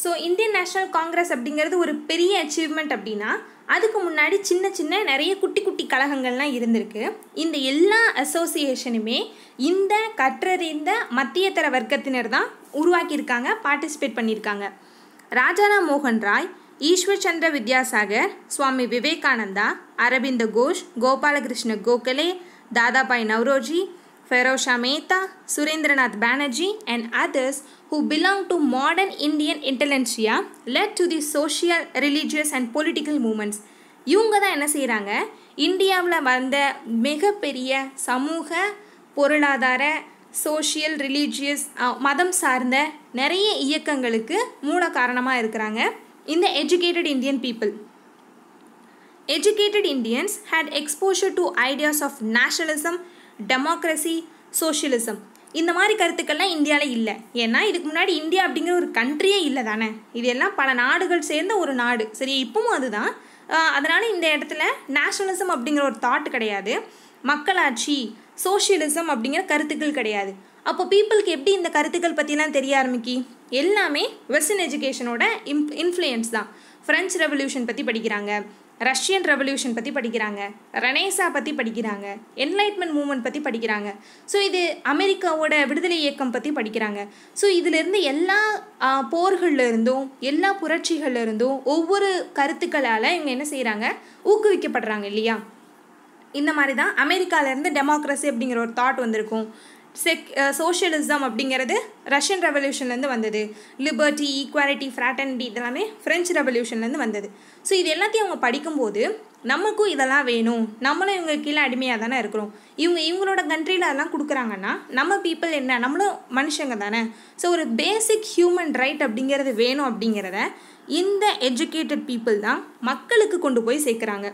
ஸோ இந்தியன் நேஷ்னல் காங்கிரஸ் அப்படிங்கிறது ஒரு பெரிய அச்சீவ்மெண்ட் அப்படின்னா அதுக்கு முன்னாடி சின்ன சின்ன நிறைய குட்டி குட்டி கழகங்கள்லாம் இருந்திருக்கு இந்த எல்லா அசோசியேஷனுமே இந்த கற்றறிந்த தர வர்க்கத்தினர் தான் உருவாக்கியிருக்காங்க பார்ட்டிசிபேட் பண்ணியிருக்காங்க ராஜாராம் மோகன் Roy Ishwar Chandra Vidyasagar Swami Vivekananda Aurobindo Ghosh Gopalakrishna Gokhale Dadabhai Naoroji Pherozeshah Mehta Surendranath Banerjee and others who belong to modern Indian intelligentsia led to the social religious and political movements இவங்க தான் என்ன செய்கிறாங்க இந்தியாவில் வந்த மிகப்பெரிய சமூக பொருளாதார சோஷியல் ரிலீஜியஸ் மதம் சார்ந்த நிறைய இயக்கங்களுக்கு மூல காரணமாக இருக்கிறாங்க இந்த educated Indian people educated Indians had exposure to ideas of nationalism democracy socialism இந்த மாதிரி கருத்துக்கள்லாம் இந்தியாவில் இல்லை ஏன்னா இதுக்கு முன்னாடி இந்தியா அப்படிங்கிற ஒரு கண்ட்ரியே இல்லை தானே இது எல்லாம் பல நாடுகள் சேர்ந்த ஒரு நாடு சரி இப்பவும் அதுதான் அதனால் இந்த இடத்துல நேஷனலிசம் அப்படிங்கிற ஒரு தாட் கிடையாது மக்களாட்சி சோஷியலிசம் அப்படிங்கிற கருத்துக்கள் கிடையாது அப்போ பீப்புளுக்கு எப்படி இந்த கருத்துக்கள் பற்றிலாம் தெரிய ஆரம்பிக்கி எல்லாமே வெஸ்டர்ன் எஜுகேஷனோட இம் இன்ஃப்ளூயன்ஸ் தான் ஃப்ரெஞ்ச் ரெவல்யூஷன் பற்றி படிக்கிறாங்க ரஷ்யன் ரெவல்யூஷன் பற்றி படிக்கிறாங்க ரனேசா பற்றி படிக்கிறாங்க என்லைட்மெண்ட் மூமெண்ட் பற்றி படிக்கிறாங்க ஸோ இது அமெரிக்காவோட விடுதலை இயக்கம் பற்றி படிக்கிறாங்க ஸோ இதிலிருந்து எல்லா இருந்தும் எல்லா இருந்தும் ஒவ்வொரு கருத்துக்களால் இவங்க என்ன செய்கிறாங்க ஊக்குவிக்கப்படுறாங்க இல்லையா இந்த மாதிரி தான் அமெரிக்காவிலேருந்து டெமோக்ரஸி அப்படிங்கிற ஒரு தாட் வந்திருக்கும் செக் சோஷியலிசம் uh, அப்படிங்கிறது ரஷ்யன் ரெவல்யூஷன்லேருந்து வந்தது லிபர்ட்டி ஈக்குவாலிட்டி ஃப்ராட்டர்னிட்டி இதெல்லாமே ஃப்ரெஞ்சு ரெவல்யூஷன்லேருந்து வந்தது ஸோ இது எல்லாத்தையும் அவங்க படிக்கும்போது நமக்கும் இதெல்லாம் வேணும் நம்மளும் இவங்க கீழே அடிமையாக தானே இருக்கிறோம் இவங்க இவங்களோட கண்ட்ரியில் அதெல்லாம் கொடுக்குறாங்கன்னா நம்ம பீப்புள் என்ன நம்மளும் மனுஷங்க தானே ஸோ ஒரு பேசிக் ஹியூமன் ரைட் அப்படிங்கிறது வேணும் அப்படிங்கிறத இந்த எஜுகேட்டட் பீப்புள் தான் மக்களுக்கு கொண்டு போய் சேர்க்குறாங்க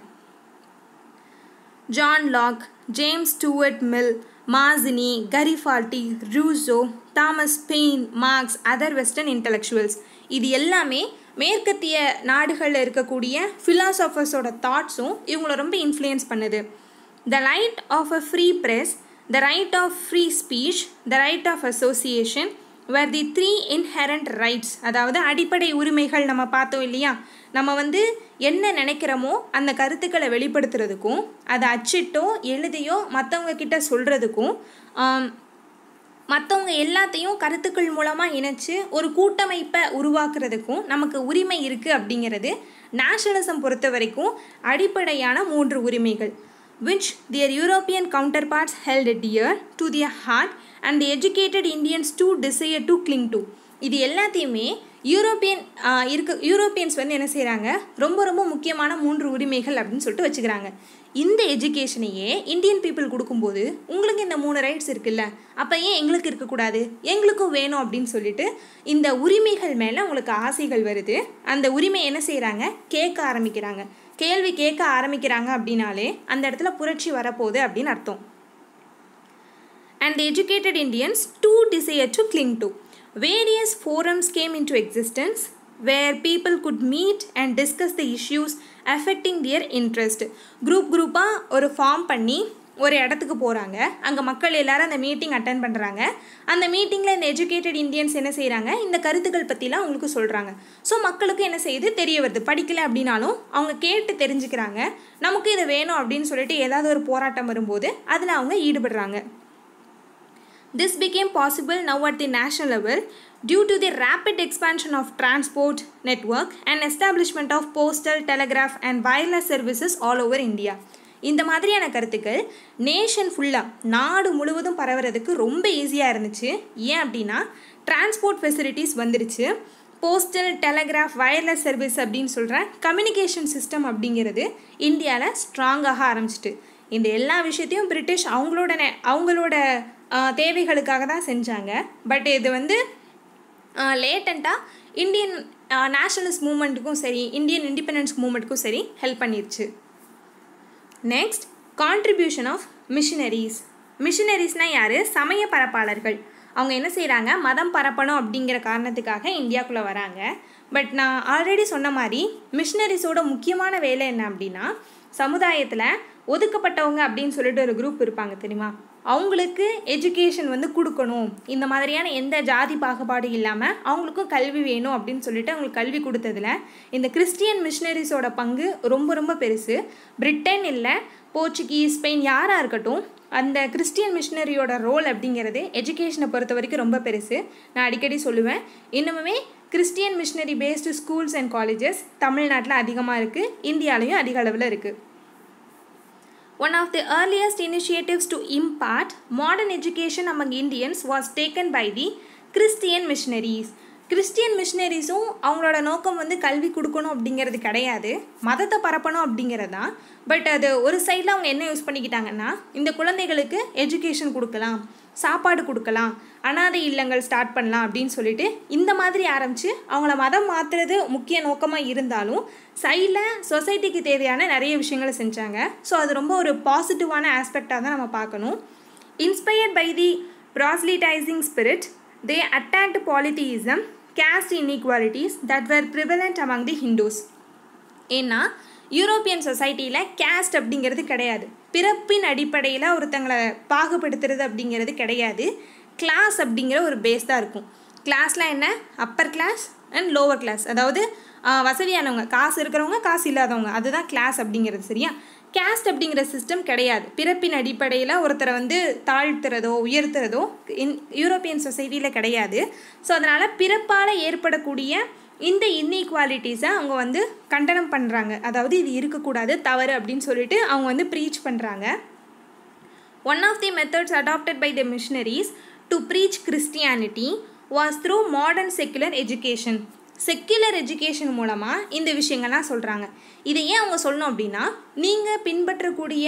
John Locke James Stuart Mill Mazzini Garibaldi Rousseau Thomas Paine Marx other western intellectuals இது எல்லாமே மேற்கத்திய நாடுகளில் இருக்கக்கூடிய ஃபிலாசபர்ஸோட தாட்ஸும் இவங்கள ரொம்ப இன்ஃப்ளூயன்ஸ் பண்ணுது the right of a free press the right of free speech the right of association were the three inherent rights அதாவது அடிப்படை உரிமைகள் நம்ம பார்த்தோம் இல்லையா நம்ம வந்து என்ன நினைக்கிறோமோ அந்த கருத்துக்களை வெளிப்படுத்துறதுக்கும் அதை அச்சிட்டோ எழுதியோ மற்றவங்க கிட்ட சொல்கிறதுக்கும் மற்றவங்க எல்லாத்தையும் கருத்துக்கள் மூலமாக இணைச்சி ஒரு கூட்டமைப்பை உருவாக்குறதுக்கும் நமக்கு உரிமை இருக்குது அப்படிங்கிறது நேஷனலிசம் பொறுத்த வரைக்கும் அடிப்படையான மூன்று உரிமைகள் which their European counterparts held dear to their heart and educated Indians too desire to cling to இது எல்லாத்தையுமே யூரோப்பியன் இருக்க யூரோப்பியன்ஸ் வந்து என்ன செய்கிறாங்க ரொம்ப ரொம்ப முக்கியமான மூன்று உரிமைகள் அப்படின்னு சொல்லிட்டு வச்சுக்கிறாங்க இந்த எஜுகேஷனையே இந்தியன் பீப்புள் கொடுக்கும்போது உங்களுக்கு இந்த மூணு ரைட்ஸ் இருக்குல்ல அப்போ ஏன் எங்களுக்கு இருக்கக்கூடாது எங்களுக்கும் வேணும் அப்படின்னு சொல்லிட்டு இந்த உரிமைகள் மேலே உங்களுக்கு ஆசைகள் வருது அந்த உரிமை என்ன செய்கிறாங்க கேட்க ஆரம்பிக்கிறாங்க கேள்வி கேட்க ஆரம்பிக்கிறாங்க அப்படின்னாலே அந்த இடத்துல புரட்சி வரப்போகுது அப்படின்னு அர்த்தம் and the educated Indians too desired to cling to. Various forums came into existence where people could meet and discuss the issues affecting their interest. Group குரூப்பாக ஒரு ஃபார்ம் பண்ணி ஒரு இடத்துக்கு போகிறாங்க அங்கே மக்கள் எல்லாரும் அந்த மீட்டிங் அட்டன் பண்ணுறாங்க அந்த மீட்டிங்கில் இந்த எஜுகேட்டட் இந்தியன்ஸ் என்ன செய்கிறாங்க இந்த கருத்துக்கள் பற்றிலாம் அவங்களுக்கு சொல்கிறாங்க ஸோ மக்களுக்கு என்ன செய்யுது தெரிய வருது படிக்கலை அப்படின்னாலும் அவங்க கேட்டு தெரிஞ்சுக்கிறாங்க நமக்கு இது வேணும் அப்படின்னு சொல்லிட்டு ஏதாவது ஒரு போராட்டம் வரும்போது அதில் அவங்க ஈடுபடுறாங்க This became possible now at the national level due to the rapid expansion of transport network and establishment of postal, telegraph and wireless services all over India. இந்த மாதிரியான கருத்துக்கள் நேஷன் ஃபுல்லாக நாடு முழுவதும் பரவுறதுக்கு ரொம்ப ஈஸியாக இருந்துச்சு ஏன் அப்படின்னா டிரான்ஸ்போர்ட் ஃபெசிலிட்டிஸ் வந்துருச்சு போஸ்டல் டெலகிராஃப் வயர்லெஸ் சர்வீஸ் அப்படின்னு சொல்கிற கம்யூனிகேஷன் சிஸ்டம் அப்படிங்கிறது இந்தியாவில் ஸ்ட்ராங்காக ஆரம்பிச்சிட்டு இந்த எல்லா விஷயத்தையும் பிரிட்டிஷ் அவங்களோட அவங்களோட தேவைகளுக்காக தான் செஞ்சாங்க பட் இது வந்து லேட்டண்ட்டாக இந்தியன் நேஷனலிஸ்ட் மூமெண்ட்டுக்கும் சரி இந்தியன் இண்டிபெண்டன்ஸ் மூமெண்ட்டுக்கும் சரி ஹெல்ப் பண்ணிருச்சு நெக்ஸ்ட் கான்ட்ரிபியூஷன் ஆஃப் மிஷினரிஸ் மிஷினரிஸ்னால் யார் சமய பரப்பாளர்கள் அவங்க என்ன செய்கிறாங்க மதம் பரப்பணும் அப்படிங்கிற காரணத்துக்காக இந்தியாக்குள்ளே வராங்க பட் நான் ஆல்ரெடி சொன்ன மாதிரி மிஷினரிஸோட முக்கியமான வேலை என்ன அப்படின்னா சமுதாயத்தில் ஒதுக்கப்பட்டவங்க அப்படின்னு சொல்லிட்டு ஒரு குரூப் இருப்பாங்க தெரியுமா அவங்களுக்கு எஜுகேஷன் வந்து கொடுக்கணும் இந்த மாதிரியான எந்த ஜாதி பாகுபாடும் இல்லாமல் அவங்களுக்கும் கல்வி வேணும் அப்படின்னு சொல்லிட்டு அவங்களுக்கு கல்வி கொடுத்ததில் இந்த கிறிஸ்டியன் மிஷினரிஸோட பங்கு ரொம்ப ரொம்ப பெருசு பிரிட்டன் இல்லை போர்ச்சுகீஸ் ஸ்பெயின் யாராக இருக்கட்டும் அந்த கிறிஸ்டியன் மிஷினரியோட ரோல் அப்படிங்கிறது எஜுகேஷனை பொறுத்த வரைக்கும் ரொம்ப பெருசு நான் அடிக்கடி சொல்லுவேன் இன்னுமே Christian missionary based schools and colleges தமிழ்நாட்டில் அதிகமாக இருக்குது இந்தியாலையும் அதிக அளவில் இருக்குது One of the earliest initiatives to impart modern education among Indians was taken by the Christian missionaries. Christian மிஷினரிஸும் அவங்களோட நோக்கம் வந்து கல்வி கொடுக்கணும் அப்படிங்கிறது கிடையாது மதத்தை பரப்பணும் அப்படிங்கிறது தான் பட் அது ஒரு சைடில் அவங்க என்ன யூஸ் பண்ணிக்கிட்டாங்கன்னா இந்த குழந்தைகளுக்கு எஜுகேஷன் கொடுக்கலாம் சாப்பாடு கொடுக்கலாம் அனாதை இல்லங்கள் ஸ்டார்ட் பண்ணலாம் அப்படின்னு சொல்லிட்டு இந்த மாதிரி ஆரம்பித்து அவங்கள மதம் மாற்றுறது முக்கிய நோக்கமாக இருந்தாலும் சைடில் சொசைட்டிக்கு தேவையான நிறைய விஷயங்களை செஞ்சாங்க ஸோ அது ரொம்ப ஒரு பாசிட்டிவான ஆஸ்பெக்டாக தான் நம்ம பார்க்கணும் inspired by the proselytising spirit they attacked polytheism caste inequalities that were prevalent among the Hindus ஏன்னா யூரோப்பியன் சொசைட்டியில் கேஸ்ட் அப்படிங்கிறது கிடையாது பிறப்பின் அடிப்படையில் ஒருத்தங்களை பாகுபடுத்துறது அப்படிங்கிறது கிடையாது கிளாஸ் அப்படிங்கிற ஒரு பேஸ் தான் இருக்கும் கிளாஸ்லாம் என்ன upper class and lower class அதாவது வசதியானவங்க காசு இருக்கிறவங்க காசு இல்லாதவங்க அதுதான் கிளாஸ் அப்படிங்கிறது சரியா கேஸ்ட் அப்படிங்கிற சிஸ்டம் கிடையாது பிறப்பின் அடிப்படையில் ஒருத்தரை வந்து தாழ்த்துறதோ உயர்த்துறதோ இன் யூரோப்பியன் சொசைட்டியில் கிடையாது ஸோ அதனால் பிறப்பால் ஏற்படக்கூடிய இந்த இன்இக்வாலிட்டிஸை அவங்க வந்து கண்டனம் பண்ணுறாங்க அதாவது இது இருக்கக்கூடாது தவறு அப்படின்னு சொல்லிட்டு அவங்க வந்து ப்ரீச் பண்ணுறாங்க one of the methods adapted by the missionaries to preach Christianity was through modern secular education secular education மூலமாக இந்த விஷயங்கள்லாம் சொல்கிறாங்க இதை ஏன் அவங்க சொல்லணும் அப்படின்னா நீங்கள் பின்பற்றக்கூடிய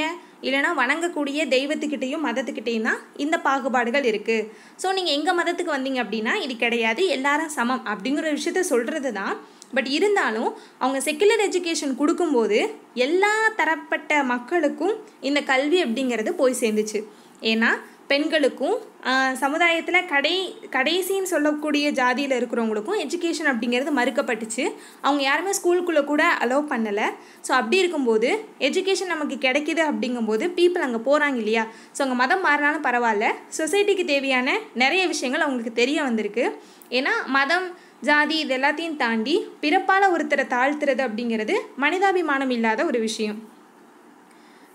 இல்லைனா வணங்கக்கூடிய தெய்வத்துக்கிட்டேயும் மதத்துக்கிட்டேயும் தான் இந்த பாகுபாடுகள் இருக்குது ஸோ நீங்கள் எங்கள் மதத்துக்கு வந்தீங்க அப்படின்னா இது கிடையாது எல்லாரும் சமம் அப்படிங்கிற விஷயத்த சொல்கிறது தான் பட் இருந்தாலும் அவங்க செக்குலர் எஜுகேஷன் கொடுக்கும்போது எல்லா தரப்பட்ட மக்களுக்கும் இந்த கல்வி அப்படிங்கிறது போய் சேர்ந்துச்சு ஏன்னா பெண்களுக்கும் சமுதாயத்தில் கடை கடைசின்னு சொல்லக்கூடிய ஜாதியில் இருக்கிறவங்களுக்கும் எஜுகேஷன் அப்படிங்கிறது மறுக்கப்பட்டுச்சு அவங்க யாருமே ஸ்கூலுக்குள்ளே கூட அலோவ் பண்ணலை ஸோ அப்படி இருக்கும்போது எஜுகேஷன் நமக்கு கிடைக்கிது அப்படிங்கும்போது பீப்புள் அங்கே போகிறாங்க இல்லையா ஸோ அங்கே மதம் மாறினாலும் பரவாயில்ல சொசைட்டிக்கு தேவையான நிறைய விஷயங்கள் அவங்களுக்கு தெரிய வந்திருக்கு ஏன்னா மதம் ஜாதி இது எல்லாத்தையும் தாண்டி பிறப்பால் ஒருத்தரை தாழ்த்துறது அப்படிங்கிறது மனிதாபிமானம் இல்லாத ஒரு விஷயம்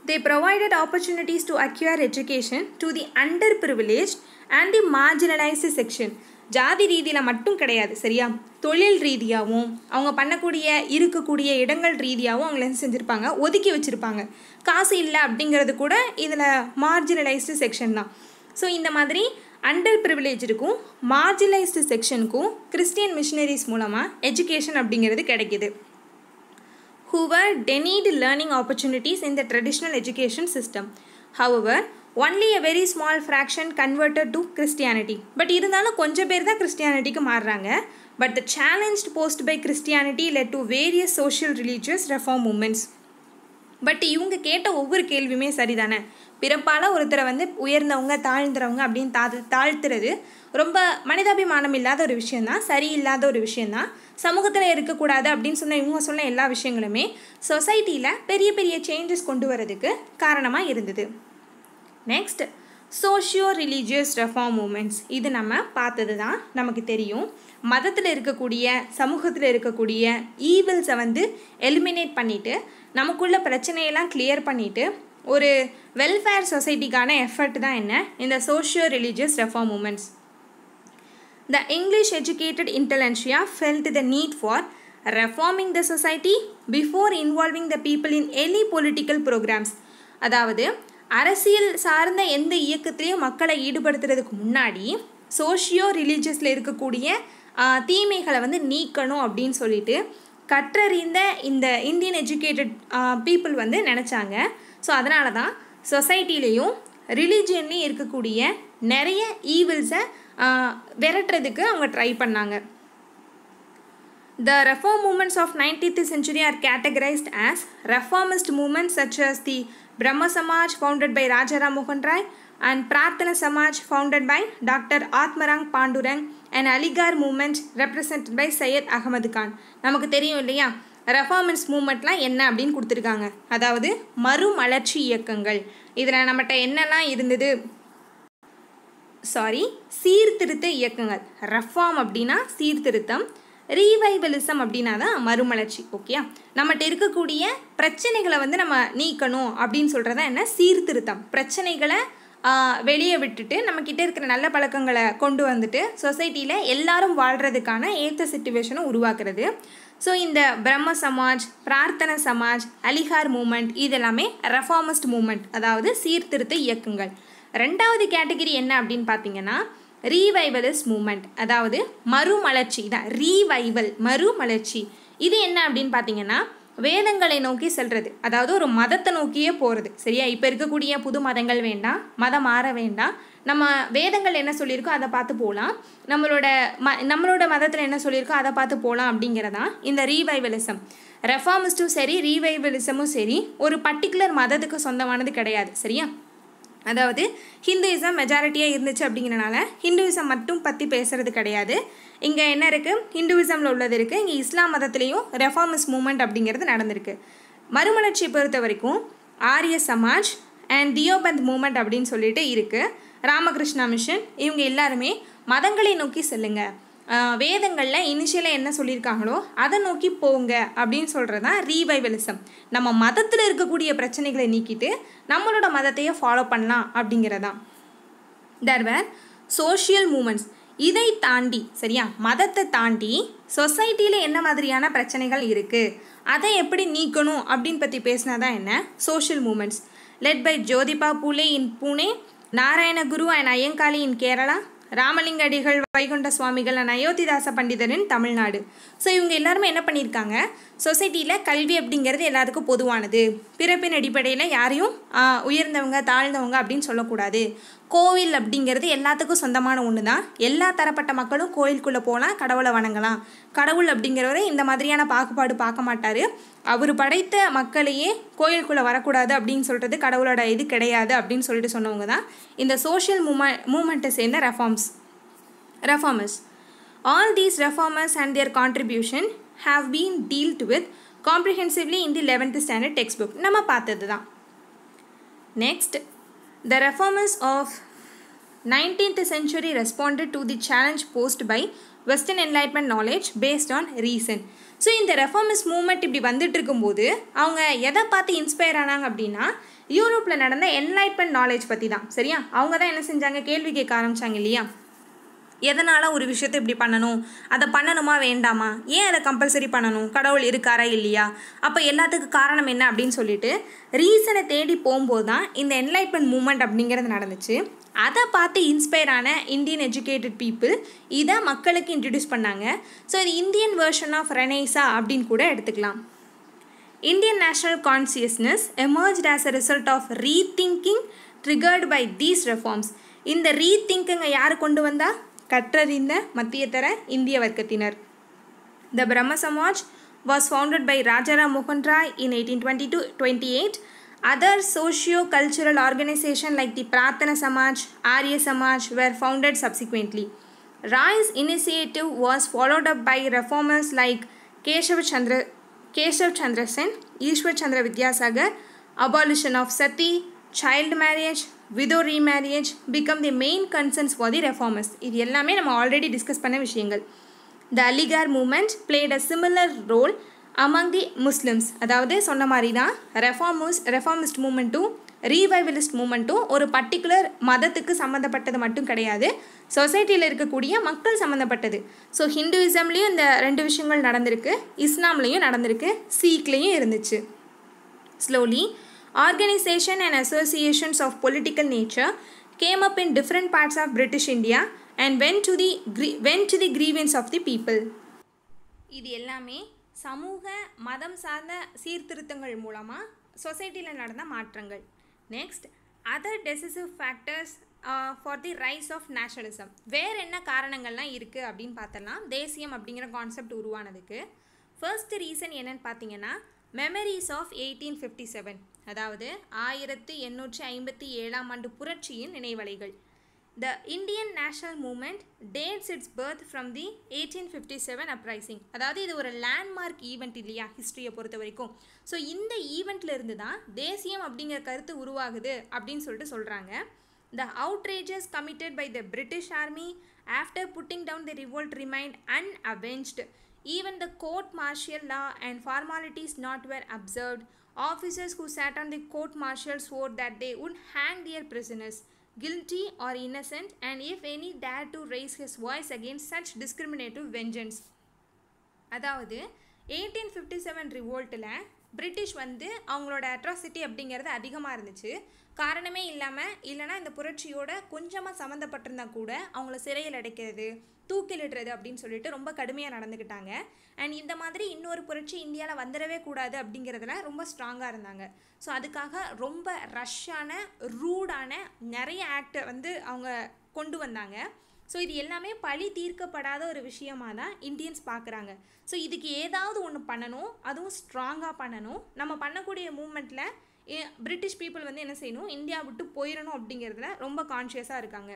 they provided opportunities to acquire education to the underprivileged and the marginalized section ஜாதி ரீதியில் மட்டும் கிடையாது சரியா தொழில் ரீதியாகவும் அவங்க பண்ணக்கூடிய இருக்கக்கூடிய இடங்கள் ரீதியாகவும் அவங்கள செஞ்சுருப்பாங்க ஒதுக்கி வச்சுருப்பாங்க காசு இல்லை அப்படிங்கிறது கூட இதில் மார்ஜினலைஸ்டு செக்ஷன் தான் ஸோ இந்த மாதிரி அண்டர் ப்ரிவிலேஜுக்கும் மார்ஜினலைஸ்டு செக்ஷனுக்கும் கிறிஸ்டியன் மிஷினரிஸ் மூலமாக எஜுகேஷன் அப்படிங்கிறது கிடைக்கிது who were denied learning opportunities in the traditional education system. However, only a very small fraction converted to Christianity but இருந்தாலும் கொஞ்சம் பேர் தான் கிறிஸ்டியானிட்டிக்கு மாறுறாங்க but the challenged posed by Christianity led to various social religious reform movements but இவங்க கேட்ட ஒவ்வொரு கேள்வியுமே சரிதானே பிறப்பால் ஒருத்தரை வந்து உயர்ந்தவங்க தாழ்ந்தவங்க அப்படின்னு தாழ் தாழ்த்துறது ரொம்ப மனிதாபிமானம் இல்லாத ஒரு விஷயந்தான் சரியில்லாத ஒரு விஷயந்தான் சமூகத்தில் இருக்கக்கூடாது அப்படின்னு சொன்ன இவங்க சொன்ன எல்லா விஷயங்களுமே சொசைட்டியில் பெரிய பெரிய சேஞ்சஸ் கொண்டு வரதுக்கு காரணமாக இருந்தது next socio religious reform movements இது நம்ம பார்த்தது தான் நமக்கு தெரியும் மதத்தில் இருக்கக்கூடிய சமூகத்தில் இருக்கக்கூடிய ஈவில்ஸை வந்து எலிமினேட் பண்ணிவிட்டு நமக்குள்ள பிரச்சனையெல்லாம் கிளியர் பண்ணிவிட்டு ஒரு வெல்ஃபேர் சொசைட்டிக்கான எஃபர்ட் தான் என்ன இந்த socio religious reform movements the English educated intelligentsia felt the need for reforming the society before involving the people in any political programmes அதாவது அரசியல் சார்ந்த எந்த இயக்கத்திலையும் மக்களை ஈடுபடுத்துறதுக்கு முன்னாடி சோஷியோ ரிலீஜியஸில் இருக்கக்கூடிய தீமைகளை வந்து நீக்கணும் அப்படின்னு சொல்லிட்டு கற்றறிந்த இந்த இந்தியன் எஜுகேட்டட் பீப்புள் வந்து நினச்சாங்க ஸோ அதனால தான் சொசைட்டிலேயும் ரிலீஜியன்லேயும் இருக்கக்கூடிய நிறைய ஈவில்ஸை விரட்டுறதுக்கு அவங்க ட்ரை பண்ணாங்க the reform movements of nineteenth century are categorised as reformist movements such as the Brahmo Samaj founded by Rajaram மோகன் Roy and Prarthana Samaj founded by doctor Atmaram Pandurang and Aligarh movement represent by Syed Ahmad Khan நமக்கு தெரியும் இல்லையா ரெஃபார்மன்ஸ் மூமெண்ட்லாம் என்ன அப்படின்னு கொடுத்துருக்காங்க அதாவது மறுமலர்ச்சி இயக்கங்கள் இதில் நம்மகிட்ட என்னெல்லாம் இருந்தது சாரி சீர்திருத்த இயக்கங்கள் ரஃபார்ம் அப்படின்னா சீர்திருத்தம் ரீவைபலிசம் அப்படின்னா தான் மறுமலர்ச்சி ஓகேயா நம்மகிட்ட இருக்கக்கூடிய பிரச்சனைகளை வந்து நம்ம நீக்கணும் அப்படின்னு சொல்கிறதா என்ன சீர்திருத்தம் பிரச்சனைகளை வெளியே விட்டுட்டு நம்மக்கிட்ட இருக்கிற நல்ல பழக்கங்களை கொண்டு வந்துட்டு சொசைட்டியில் எல்லாரும் வாழ்கிறதுக்கான ஏற்ற சுச்சுவேஷனும் உருவாக்குறது ஸோ இந்த பிரம்ம சமாஜ் பிரார்த்தனை சமாஜ் அலிகார் மூமெண்ட் இதெல்லாமே ரெஃபார்மஸ்ட் மூமெண்ட் அதாவது சீர்திருத்த இயக்கங்கள் ரெண்டாவது கேட்டகரி என்ன அப்படின்னு பார்த்தீங்கன்னா ரீவைவலிஸ்ட் மூமெண்ட் அதாவது மறுமலர்ச்சி தான் ரீவைவல் மறுமலர்ச்சி இது என்ன அப்படின்னு பார்த்தீங்கன்னா வேதங்களை நோக்கி செல்கிறது அதாவது ஒரு மதத்தை நோக்கியே போகிறது சரியா இப்போ இருக்கக்கூடிய புது மதங்கள் வேண்டாம் மதம் மாற வேண்டாம் நம்ம வேதங்கள் என்ன சொல்லியிருக்கோ அதை பார்த்து போகலாம் நம்மளோட ம நம்மளோட மதத்தில் என்ன சொல்லியிருக்கோ அதை பார்த்து போகலாம் அப்படிங்கிறதான் இந்த ரீவைவலிசம் ரெஃபார்மிஸ்ட்டும் சரி ரீவைவலிசமும் சரி ஒரு பர்டிகுலர் மதத்துக்கு சொந்தமானது கிடையாது சரியா அதாவது ஹிந்துயிசம் மெஜாரிட்டியாக இருந்துச்சு அப்படிங்கிறனால ஹிந்துவிசம் மட்டும் பற்றி பேசுகிறது கிடையாது இங்கே என்ன இருக்குது ஹிந்துவிசமில் உள்ளது இருக்குது இங்கே இஸ்லாம் மதத்துலேயும் ரெஃபார்மிஸ் மூமெண்ட் அப்படிங்கிறது நடந்திருக்கு மறுமலர்ச்சியை பொறுத்த வரைக்கும் ஆரிய சமாஜ் அண்ட் தியோபந்த் மூமெண்ட் அப்படின்னு சொல்லிட்டு இருக்குது ராமகிருஷ்ணா மிஷன் இவங்க எல்லாருமே மதங்களை நோக்கி செல்லுங்கள் வேதங்களில் இனிஷியலாக என்ன சொல்லியிருக்காங்களோ அதை நோக்கி போங்க அப்படின்னு சொல்கிறது தான் ரீவைவலிசம் நம்ம மதத்தில் இருக்கக்கூடிய பிரச்சனைகளை நீக்கிட்டு நம்மளோட மதத்தையே ஃபாலோ பண்ணலாம் அப்படிங்கிறதான் தர்வர் சோஷியல் மூமெண்ட்ஸ் இதை தாண்டி சரியா மதத்தை தாண்டி சொசைட்டியில் என்ன மாதிரியான பிரச்சனைகள் இருக்குது அதை எப்படி நீக்கணும் அப்படின்னு பற்றி பேசினா தான் என்ன social movements led by Jyotiba Phule in Pune Narayanaguru and Ayyankali in Kerala Ramalinga Adigal Vaikunda Swamigal and Ayothidasa பண்டிதரின் தமிழ்நாடு ஸோ இவங்க எல்லாருமே என்ன பண்ணியிருக்காங்க சொசைட்டியில் கல்வி அப்படிங்கிறது எல்லாத்துக்கும் பொதுவானது பிறப்பின் அடிப்படையில் யாரையும் உயர்ந்தவங்க தாழ்ந்தவங்க அப்படின்னு சொல்லக்கூடாது கோவில் அப்படிங்கிறது எல்லாத்துக்கும் சொந்தமான ஒன்று தான் எல்லா தரப்பட்ட மக்களும் கோயிலுக்குள்ளே போகலாம் கடவுளை வணங்கலாம் கடவுள் அப்படிங்கிறவரை இந்த மாதிரியான பாகுபாடு பார்க்க மாட்டார் அவர் படைத்த மக்களையே கோயிலுக்குள்ளே வரக்கூடாது அப்படின்னு சொல்கிறது கடவுளோட இது கிடையாது அப்படின்னு சொல்லிட்டு சொன்னவங்க தான் இந்த சோஷியல் மூம மூமெண்ட்டை சேர்ந்த reforms reformers all these reformers and their contribution have been dealt with comprehensively in the eleventh standard text book நம்ம பார்த்தது தான் next the reformers of nineteenth century responded to the challenge posed by western enlightenment knowledge based on reason so இந்த reforms moment இப்படி வந்துட்டு இருக்கும்போது அவங்க எதை பார்த்து இன்ஸ்பயர் ஆனாங்க அப்படின்னா யூரோப்பில் நடந்த என்லைட்மெண்ட் நாலேஜ் பற்றி தான் சரியா அவங்க தான் என்ன செஞ்சாங்க கேள்வி கேட்க ஆரம்பித்தாங்க இல்லையா எதனால் ஒரு விஷயத்தை இப்படி பண்ணணும் அதை பண்ணணுமா வேண்டாமா ஏன் அதை கம்பல்சரி பண்ணணும் கடவுள் இருக்காரா இல்லையா அப்போ எல்லாத்துக்கும் காரணம் என்ன அப்படின்னு சொல்லிட்டு ரீசனை தேடி போகும்போது தான் இந்த என்லைட்மெண்ட் மூமெண்ட் அப்படிங்கிறது நடந்துச்சு அதை பார்த்து இன்ஸ்பயர் ஆன இந்தியன் எஜுகேட்டட் பீப்புள் இதை மக்களுக்கு இன்ட்ரடியூஸ் பண்ணாங்க ஸோ இது இந்தியன் வேர்ஷன் ஆஃப் ரெனைசா அப்படின்னு கூட எடுத்துக்கலாம் Indian national consciousness emerge as a result of rethinking triggered by these reforms இந்த திங்கிங்கை யார் கொண்டு வந்தால் கற்றறிந்த மத்தியதர இந்திய வர்க்கத்தினர் the Brahmo Samaj was founded by Rajaram மோகன் Roy in eighteen twenty two twenty eight other socio cultural organisation like the Prarthana Samaj Arya Samaj were founded subsequently Roy's initiative was followed up by reformers like Keshava Chandra Keshav Chandrasen Ishwar Chandra Vidyasagar abolition of sati child marriage widow remarriage became the main concerns for the reformers இது எல்லாமே நம்ம already discuss பண்ண விஷயங்கள் the Aligarh movement played a similar role among the Muslims அதாவது சொன்ன மாதிரி தான் ரெஃபார்மர்ஸ் ரெஃபார்மிஸ்ட் மூமெண்ட்டும் ரீவைவலிஸ்ட் மூமெண்ட்டும் ஒரு பர்டிகுலர் மதத்துக்கு சம்மந்தப்பட்டது மட்டும் கிடையாது சொசைட்டியில் இருக்கக்கூடிய மக்கள் சம்மந்தப்பட்டது ஸோ ஹிந்துவிசம்லேயும் இந்த ரெண்டு விஷயங்கள் நடந்திருக்கு இஸ்லாம்லேயும் நடந்திருக்கு சீக்லேயும் இருந்துச்சு slowly Organization and associations of political nature came up in different parts of British India and went the the, went to the grievance of the people. இது எல்லாமே சமூக மதம் சார்ந்த சீர்திருத்தங்கள் மூலமாக சொசைட்டியில் நடந்த மாற்றங்கள் next other decisive factors for the rise of nationalism வேறு என்ன காரணங்கள்லாம் இருக்குது அப்படின்னு பார்த்தலாம் தேசியம் அப்படிங்கிற கான்செப்ட் உருவானதுக்கு ஃபர்ஸ்ட் ரீசன் என்னன்னு பார்த்தீங்கன்னா memories of eighteen fifty seven அதாவது ஆயிரத்து எண்ணூற்றி ஐம்பத்தி ஏழாம் ஆண்டு புரட்சியின் நினைவலைகள் the Indian national movement dates its birth from the eighteen fifty seven uprising அதாவது இது ஒரு லேண்ட்மார்க் ஈவெண்ட் இல்லையா ஹிஸ்ட்ரியை பொறுத்த வரைக்கும் ஸோ இந்த ஈவெண்ட்லேருந்து தான் தேசியம் அப்படிங்கிற கருத்து உருவாகுது அப்படின்னு சொல்லிட்டு சொல்கிறாங்க the outrageous committed by the British army after putting down the revolt remind unavenged Even the court martial law and formalities not were observed. Officers who sat on the court martial swore that they would hang their prisoners, guilty or innocent, and if any dared to raise his voice against such discriminative vengeance. அதாவது eighteen fifty seven ரிவோல்ட்டில் British வந்து அவங்களோட atrocity அப்படிங்கிறது அதிகமாக இருந்துச்சு காரணமே இல்லாமல் இல்லைனா இந்த புரட்சியோட கொஞ்சமாக சம்மந்தப்பட்டிருந்தா கூட அவங்கள சிறையில் அடைக்கிறது தூக்கிலிடுறது அப்படின்னு சொல்லிட்டு ரொம்ப கடுமையாக நடந்துக்கிட்டாங்க அண்ட் இந்த மாதிரி இன்னொரு புரட்சி இந்தியாவில் வந்துடவே கூடாது அப்படிங்கிறதுல ரொம்ப ஸ்ட்ராங்காக இருந்தாங்க ஸோ அதுக்காக ரொம்ப ரஷ்ஷான ரூடான நிறைய ஆக்டை வந்து அவங்க கொண்டு வந்தாங்க ஸோ இது எல்லாமே பழி தீர்க்கப்படாத ஒரு விஷயமாக தான் இந்தியன்ஸ் பார்க்குறாங்க ஸோ இதுக்கு ஏதாவது ஒன்று பண்ணணும் அதுவும் ஸ்ட்ராங்காக பண்ணணும் நம்ம பண்ணக்கூடிய மூமெண்ட்டில் பிரிட்டிஷ் பீப்புள் வந்து என்ன செய்யணும் இந்தியா விட்டு போயிடணும் அப்படிங்கிறதுல ரொம்ப கான்ஷியஸாக இருக்காங்க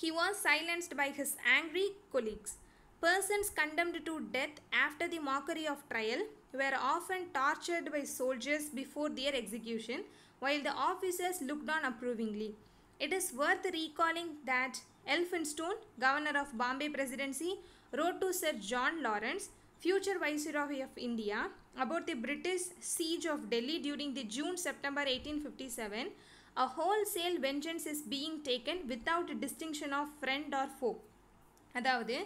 He was silenced by his angry colleagues. Persons condemned to death after the mockery of trial were often tortured by soldiers before their execution, while the officers looked on approvingly. It is worth recalling that Elphinstone, governor of Bombay Presidency, wrote to Sir John Lawrence, future Viceroy of India, about the British siege of Delhi during the June-September 1857 A wholesale vengeance is being taken without distinction of friend or foe. அதாவது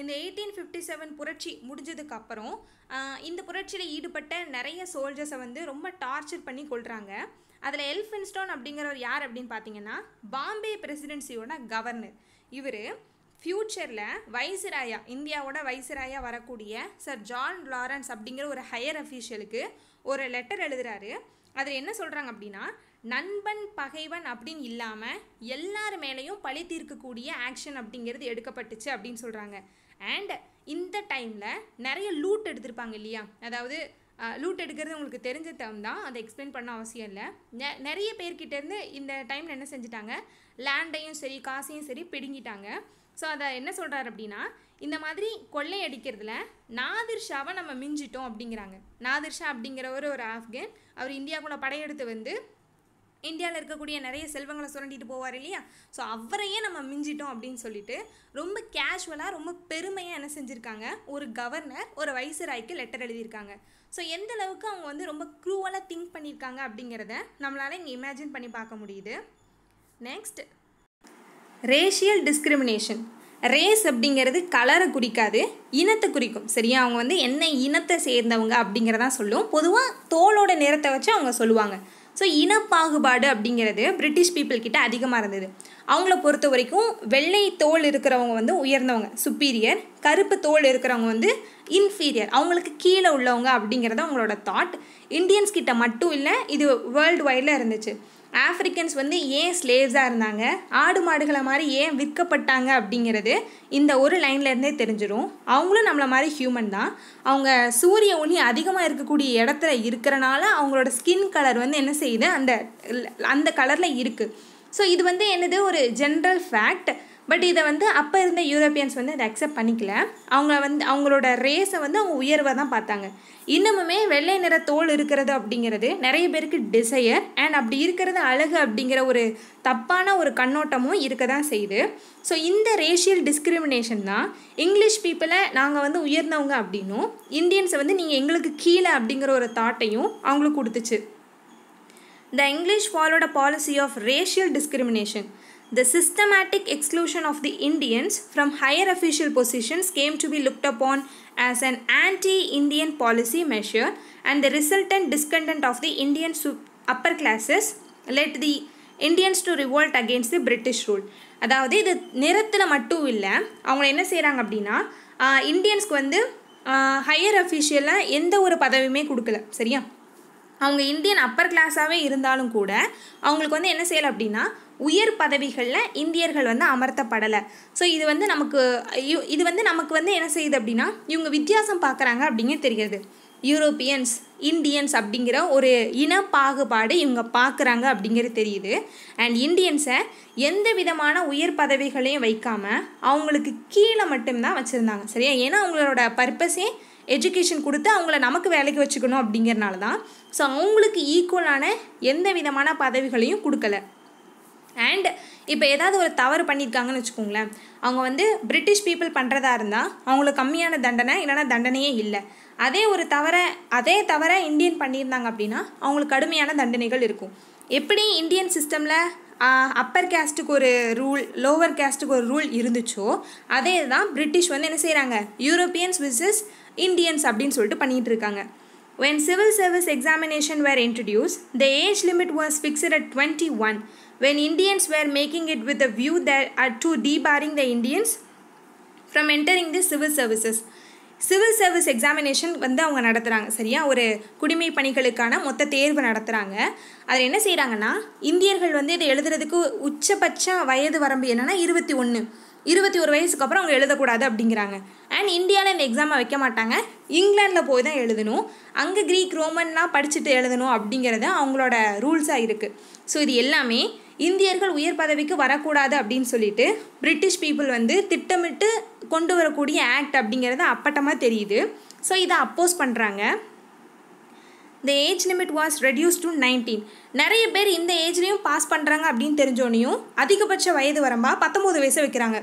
இந்த eighteen fifty seven புரட்சி முடிஞ்சதுக்கப்புறம் இந்த புரட்சியில் ஈடுபட்ட நிறைய சோல்ஜர்ஸை வந்து ரொம்ப டார்ச்சர் பண்ணி கொள்கிறாங்க அதில் எல்ஃபின்ஸ்டோன் அப்படிங்கிறவர் யார் அப்படின்னு பார்த்தீங்கன்னா பாம்பே பிரசிடென்சியோட கவர்னர் இவர் ஃப்யூச்சரில் வைசிராயா இந்தியாவோட வைசிராயா வரக்கூடிய சர் ஜான் லாரன்ஸ் அப்படிங்கிற ஒரு ஹையர் அஃபீஷியலுக்கு ஒரு லெட்டர் எழுதுகிறாரு அதில் என்ன சொல்கிறாங்க அப்படின்னா நண்பன் பகைவன் அப்படின்னு இல்லாமல் எல்லார் மேலேயும் பழி தீர்க்கக்கூடிய ஆக்ஷன் அப்படிங்கிறது எடுக்கப்பட்டுச்சு அப்படின்னு சொல்கிறாங்க அண்ட் இந்த டைமில் நிறைய லூட் எடுத்திருப்பாங்க இல்லையா அதாவது லூட் எடுக்கிறது உங்களுக்கு தெரிஞ்ச டேம் தான் அதை எக்ஸ்பிளைன் பண்ண அவசியம் இல்லை நெ நிறைய பேர்கிட்டேருந்து இந்த டைமில் என்ன செஞ்சுட்டாங்க லேண்டையும் சரி காசையும் சரி பிடுங்கிட்டாங்க ஸோ அதை என்ன சொல்கிறார் அப்படின்னா இந்த மாதிரி கொள்ளையடிக்கிறதுல நாதிர்ஷாவை நம்ம மிஞ்சிட்டோம் அப்படிங்கிறாங்க நாதிர்ஷா அப்படிங்கிற அப்படிங்கிறவர் ஒரு ஆஃப்கன் அவர் இந்தியாவுக்குள்ள படையெடுத்து வந்து இந்தியாவில் இருக்கக்கூடிய நிறைய செல்வங்களை சுரண்டிட்டு போவார் இல்லையா ஸோ அவரையே நம்ம மிஞ்சிட்டோம் அப்படின்னு சொல்லிட்டு ரொம்ப கேஷுவலாக ரொம்ப பெருமையாக என்ன செஞ்சுருக்காங்க ஒரு கவர்னர் ஒரு வைசராய்க்கு லெட்டர் எழுதியிருக்காங்க ஸோ எந்த அளவுக்கு அவங்க வந்து ரொம்ப க்ரூவலாக திங்க் பண்ணியிருக்காங்க அப்படிங்கிறத நம்மளால் இங்கே இமேஜின் பண்ணி பார்க்க முடியுது நெக்ஸ்ட் ரேஷியல் டிஸ்கிரிமினேஷன் ரேஸ் அப்படிங்கிறது கலரை குறிக்காது இனத்தை குறிக்கும் சரியா அவங்க வந்து என்ன இனத்தை சேர்ந்தவங்க அப்படிங்கிறதான் சொல்லும் பொதுவாக தோலோட நிறத்தை வச்சு அவங்க சொல்லுவாங்க ஸோ இனப்பாகுபாடு அப்படிங்கிறது பிரிட்டிஷ் பீப்புள் அதிகமாக இருந்தது அவங்கள பொறுத்த வரைக்கும் வெள்ளை தோல் இருக்கிறவங்க வந்து உயர்ந்தவங்க சுப்பீரியர் கருப்பு தோல் இருக்கிறவங்க வந்து இன்ஃபீரியர் அவங்களுக்கு கீழே உள்ளவங்க அப்படிங்கிறத அவங்களோட தாட் இந்தியன்ஸ் கிட்ட மட்டும் இல்லை இது வேர்ல்டு வைடில் இருந்துச்சு ஆஃப்ரிக்கன்ஸ் வந்து ஏன் ஸ்லேவ்ஸாக இருந்தாங்க ஆடு மாடுகளை மாதிரி ஏன் விற்கப்பட்டாங்க அப்படிங்கிறது இந்த ஒரு லைன்லேருந்தே தெரிஞ்சிடும் அவங்களும் நம்மளை மாதிரி ஹியூமன் தான் அவங்க சூரிய ஒளி அதிகமாக இருக்கக்கூடிய இடத்துல இருக்கிறனால அவங்களோட ஸ்கின் கலர் வந்து என்ன செய்யுது அந்த அந்த கலரில் இருக்குது ஸோ இது வந்து என்னது ஒரு ஜென்ரல் ஃபேக்ட் பட் இதை வந்து அப்போ இருந்த யூரோப்பியன்ஸ் வந்து அதை அக்செப்ட் பண்ணிக்கல அவங்க வந்து அவங்களோட ரேஸை வந்து அவங்க உயர்வை தான் பார்த்தாங்க இன்னமுமே வெள்ளை நிற தோல் இருக்கிறது அப்படிங்கிறது நிறைய பேருக்கு டிசையர் அண்ட் அப்படி இருக்கிறது அழகு அப்படிங்கிற ஒரு தப்பான ஒரு கண்ணோட்டமும் இருக்க தான் செய்யுது ஸோ இந்த ரேஷியல் டிஸ்கிரிமினேஷன் தான் இங்கிலீஷ் பீப்புளை நாங்கள் வந்து உயர்ந்தவங்க அப்படின்னும் இந்தியன்ஸை வந்து நீங்கள் எங்களுக்கு கீழே அப்படிங்கிற ஒரு தாட்டையும் அவங்களுக்கு கொடுத்துச்சு the English followed policy of racial discrimination the systematic exclusion of the Indians from higher official positions came to be looked upon as an anti-Indian policy measure and the resultant discontent of the Indian upper classes led the Indians to revolt against the British rule அதாவது இது நிறத்தில் மட்டும் இல்லை அவங்க என்ன செய்கிறாங்க அப்படின்னா இந்தியன்ஸ்க்கு வந்து ஹையர் அஃபிஷியலாக எந்த ஒரு பதவியுமே கொடுக்கல சரியா அவங்க இந்தியன் அப்பர் கிளாஸாகவே இருந்தாலும் கூட அவங்களுக்கு வந்து என்ன செய்யலை அப்படின்னா உயர் பதவிகளில் இந்தியர்கள் வந்து அமர்த்தப்படலை ஸோ இது வந்து நமக்கு இது வந்து நமக்கு வந்து என்ன செய்யுது அப்படின்னா இவங்க வித்தியாசம் பார்க்குறாங்க அப்படிங்க தெரிகிறது யூரோப்பியன்ஸ் இந்தியன்ஸ் அப்படிங்கிற ஒரு இன பாகுபாடு இவங்க பார்க்குறாங்க அப்படிங்கிறது தெரியுது அண்ட் இந்தியன்ஸை எந்த விதமான உயர் பதவிகளையும் வைக்காமல் அவங்களுக்கு கீழே மட்டும்தான் வச்சுருந்தாங்க சரியா ஏன்னா அவங்களோட பர்பஸே எஜுகேஷன் கொடுத்து அவங்கள நமக்கு வேலைக்கு வச்சுக்கணும் அப்படிங்கிறனால தான் ஸோ அவங்களுக்கு ஈக்குவலான எந்த விதமான பதவிகளையும் கொடுக்கல அண்ட் இப்போ ஏதாவது ஒரு தவறு பண்ணியிருக்காங்கன்னு வச்சுக்கோங்களேன் அவங்க வந்து பிரிட்டிஷ் பீப்புள் பண்ணுறதா இருந்தால் அவங்களுக்கு கம்மியான தண்டனை இல்லைனா தண்டனையே இல்லை அதே ஒரு தவறை அதே தவறை இந்தியன் பண்ணியிருந்தாங்க அப்படின்னா அவங்களுக்கு கடுமையான தண்டனைகள் இருக்கும் எப்படி இந்தியன் சிஸ்டமில் அப்பர் கேஸ்ட்டுக்கு ஒரு ரூல் லோவர் கேஸ்ட்டுக்கு ஒரு ரூல் இருந்துச்சோ அதே தான் பிரிட்டிஷ் வந்து என்ன செய்கிறாங்க யூரோப்பியன்ஸ் விசஸ் இந்தியன்ஸ் அப்படின்னு சொல்லிட்டு பண்ணிகிட்டு இருக்காங்க civil service examination where introduce the age limit was was at twenty one when Indians were making it with a view that uh, to debarring the Indians from entering the civil services civil service examination வந்து அவங்க நடத்துகிறாங்க சரியா ஒரு குடிமை பணிகளுக்கான மொத்த தேர்வு நடத்துகிறாங்க அதில் என்ன செய்கிறாங்கன்னா இந்தியர்கள் வந்து இதை எழுதுறதுக்கு உச்சபட்ச வயது வரம்பு என்னென்னா இருபத்தி ஒன்று இருபத்தி ஒரு வயசுக்கு அப்புறம் அவங்க எழுதக்கூடாது அப்படிங்கிறாங்க அண்ட் இந்தியாவில் இந்த எக்ஸாமை வைக்க மாட்டாங்க இங்கிலாண்டில் போய் தான் எழுதணும் அங்கே க்ரீக் ரோமன்லாம் படிச்சுட்டு எழுதணும் அப்படிங்கிறது அவங்களோட ரூல்ஸாக இருக்குது ஸோ இது எல்லாமே இந்தியர்கள் உயர் பதவிக்கு வரக்கூடாது அப்படின்னு சொல்லிட்டு பிரிட்டிஷ் பீப்புள் வந்து திட்டமிட்டு கொண்டு வரக்கூடிய ஆக்ட் அப்படிங்கிறது அப்பட்டமாக தெரியுது ஸோ இதை அப்போஸ் பண்ணுறாங்க இந்த age limit was reduce to nineteen நிறைய பேர் இந்த ஏஜ்லேயும் பாஸ் பண்ணுறாங்க அப்படின்னு தெரிஞ்சோனையும் அதிகபட்ச வயது வரம்பா பத்தொம்போது வயசு வைக்கிறாங்க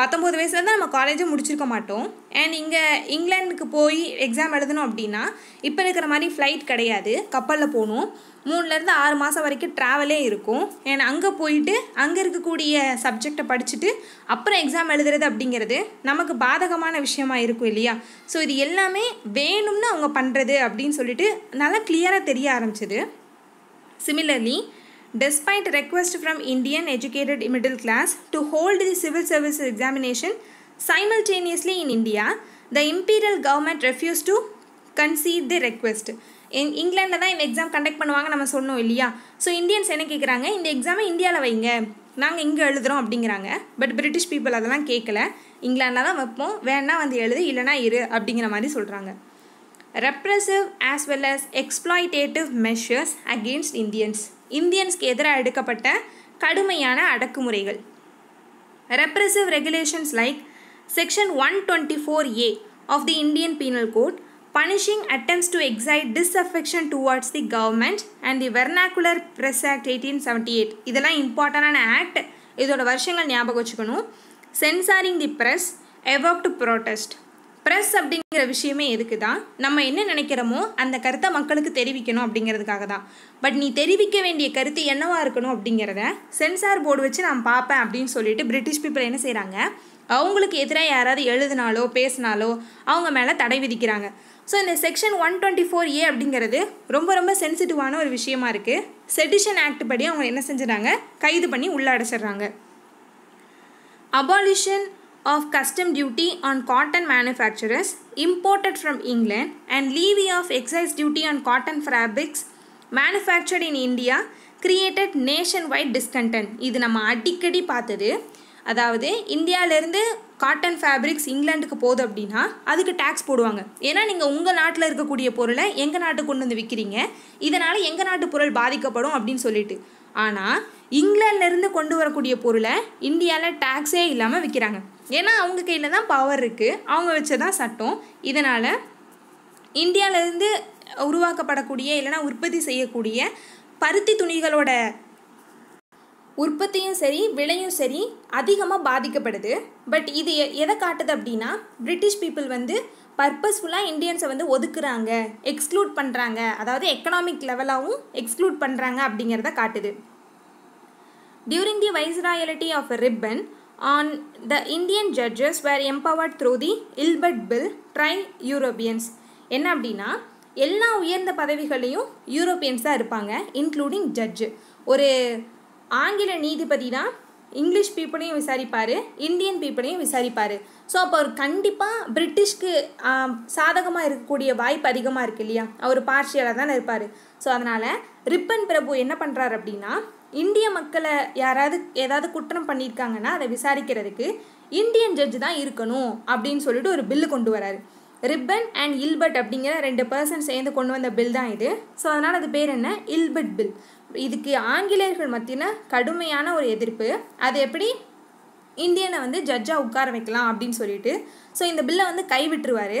பத்தொம்போது வயசில் தான் நம்ம காலேஜும் முடிச்சிருக்க மாட்டோம் அண்ட் இங்கே இங்கிலாந்துக்கு போய் எக்ஸாம் எழுதணும் அப்படின்னா இப்போ இருக்கிற மாதிரி ஃப்ளைட் கிடையாது கப்பலில் போகணும் மூணுலேருந்து ஆறு மாதம் வரைக்கும் ட்ராவலே இருக்கும் ஏன்னா அங்கே போயிட்டு அங்கே இருக்கக்கூடிய சப்ஜெக்டை படிச்சுட்டு அப்புறம் எக்ஸாம் எழுதுறது அப்படிங்கிறது நமக்கு பாதகமான விஷயமா இருக்கும் இல்லையா ஸோ இது எல்லாமே வேணும்னு அவங்க பண்ணுறது அப்படின்னு சொல்லிட்டு நல்லா கிளியராக தெரிய ஆரம்பிச்சிது similarly despite request from Indian educated middle class to hold the civil service examination simultaneously in India the imperial government refuse to concede the request இங்கிலாண்டில் தான் இந்த எக்ஸாம் கண்டக்ட் பண்ணுவாங்க நம்ம சொன்னோம் இல்லையா ஸோ இந்தியன்ஸ் என்ன கேட்குறாங்க இந்த எக்ஸாமை இந்தியாவில் வைங்க நாங்கள் இங்கே எழுதுகிறோம் அப்படிங்கிறாங்க பட் பிரிட்டிஷ் பீப்புள் அதெல்லாம் கேட்கல இங்கிலாண்டில் தான் வைப்போம் வேணா வந்து எழுது இல்லைனா இரு அப்படிங்கிற மாதிரி சொல்கிறாங்க repressive as well as exploitative measures against Indians இந்தியன்ஸ்க்கு எதிராக எடுக்கப்பட்ட கடுமையான அடக்குமுறைகள் repressive regulations like section one twenty four A of the Indian penal code punishing attempts to excite disaffection towards the government and the Vernacular press act eighteen seventy eight இதெல்லாம் இம்பார்ட்டண்டான act இதோட வருஷங்கள் ஞாபகம் வச்சுக்கணும் censoring the press evoked protest press அப்படிங்கிற விஷயமே எதுக்கு தான் நம்ம என்ன நினைக்கிறோமோ அந்த கருத்தை மக்களுக்கு தெரிவிக்கணும் அப்படிங்கிறதுக்காக தான் பட் நீ தெரிவிக்க வேண்டிய கருத்து என்னவாக இருக்கணும் அப்படிங்கிறத சென்சார் போர்டு வச்சு நான் பார்ப்பேன் அப்படின்னு சொல்லிட்டு பிரிட்டிஷ் பீப்புள் என்ன செய்கிறாங்க அவங்களுக்கு எதிராக யாராவது எழுதினாலோ பேசினாலோ அவங்க மேலே தடை விதிக்கிறாங்க ஸோ இந்த section one twenty four A அப்படிங்கிறது ரொம்ப ரொம்ப சென்சிட்டிவான ஒரு விஷயமா இருக்குது செடிஷன் ஆக்ட் படி அவங்க என்ன செஞ்சுறாங்க கைது பண்ணி உள்ள அடைச்சிடுறாங்க abolition of custom duty on cotton manufacturers imported from England and levy of excise duty on cotton fabrics manufactured in India created nationwide discontent இது நம்ம அடிக்கடி பார்த்தது அதாவது இந்தியாவிலேருந்து காட்டன் ஃபேப்ரிக்ஸ் இங்கிலாண்டுக்கு போகுது அப்படின்னா அதுக்கு டேக்ஸ் போடுவாங்க ஏன்னா நீங்கள் உங்கள் நாட்டில் இருக்கக்கூடிய பொருளை எங்கள் நாட்டுக்கு கொண்டு வந்து விற்கிறீங்க இதனால் எங்கள் நாட்டு பொருள் பாதிக்கப்படும் அப்படின்னு சொல்லிட்டு ஆனால் இங்கிலாந்துலேருந்து கொண்டு வரக்கூடிய பொருளை இந்தியாவில் டேக்ஸே இல்லாமல் விற்கிறாங்க ஏன்னா அவங்க கையில் தான் பவர் இருக்குது அவங்க வச்ச தான் சட்டம் இதனால் இந்தியாவிலேருந்து உருவாக்கப்படக்கூடிய இல்லைனா உற்பத்தி செய்யக்கூடிய பருத்தி துணிகளோட உற்பத்தியும் சரி விலையும் சரி அதிகமாக பாதிக்கப்படுது பட் இது எதை காட்டுது அப்படின்னா பிரிட்டிஷ் பீப்புள் வந்து பர்பஸ்ஃபுல்லாக இந்தியன்ஸை வந்து ஒதுக்குறாங்க எக்ஸ்க்ளூட் பண்ணுறாங்க அதாவது எக்கனாமிக் லெவலாகவும் எக்ஸ்க்ளூட் பண்ணுறாங்க அப்படிங்கிறத காட்டுது during the viceroyalty of Ripon on the Indian judges were empowered through the Ilbert bill try Europeans என்ன அப்படின்னா எல்லா உயர்ந்த பதவிகளையும் யூரோப்பியன்ஸ் தான் இருப்பாங்க இன்க்ளூடிங் ஜட்ஜு ஒரு ஆங்கில நீதிபதி தான் இங்கிலீஷ் பீப்புளையும் விசாரிப்பார் இந்தியன் பீப்புளையும் விசாரிப்பார் ஸோ அப்போ அவர் கண்டிப்பாக பிரிட்டிஷ்க்கு சாதகமாக இருக்கக்கூடிய வாய்ப்பு அதிகமாக இருக்குது இல்லையா அவர் பார்ஷியலாக தானே இருப்பார் ஸோ அதனால் ரிப்பன் பிரபு என்ன பண்ணுறாரு அப்படின்னா இந்திய மக்களை யாராவது ஏதாவது குற்றம் பண்ணியிருக்காங்கன்னா அதை விசாரிக்கிறதுக்கு இந்தியன் ஜட்ஜ் தான் இருக்கணும் அப்படின்னு சொல்லிட்டு ஒரு பில்லு கொண்டு வராரு ரிப்பன் அண்ட் இல்பர்ட் அப்படிங்கிற ரெண்டு பர்சன் சேர்ந்து கொண்டு வந்த பில் தான் இது ஸோ அதனால் அது பேர் என்ன இல்பர்ட் பில் இதுக்கு ஆங்கிலேயர்கள் மத்தியில் கடுமையான ஒரு எதிர்ப்பு அது எப்படி இந்தியனை வந்து ஜட்ஜாக உட்கார வைக்கலாம் அப்படின்னு சொல்லிட்டு ஸோ இந்த பில்லை வந்து கைவிட்டுருவார்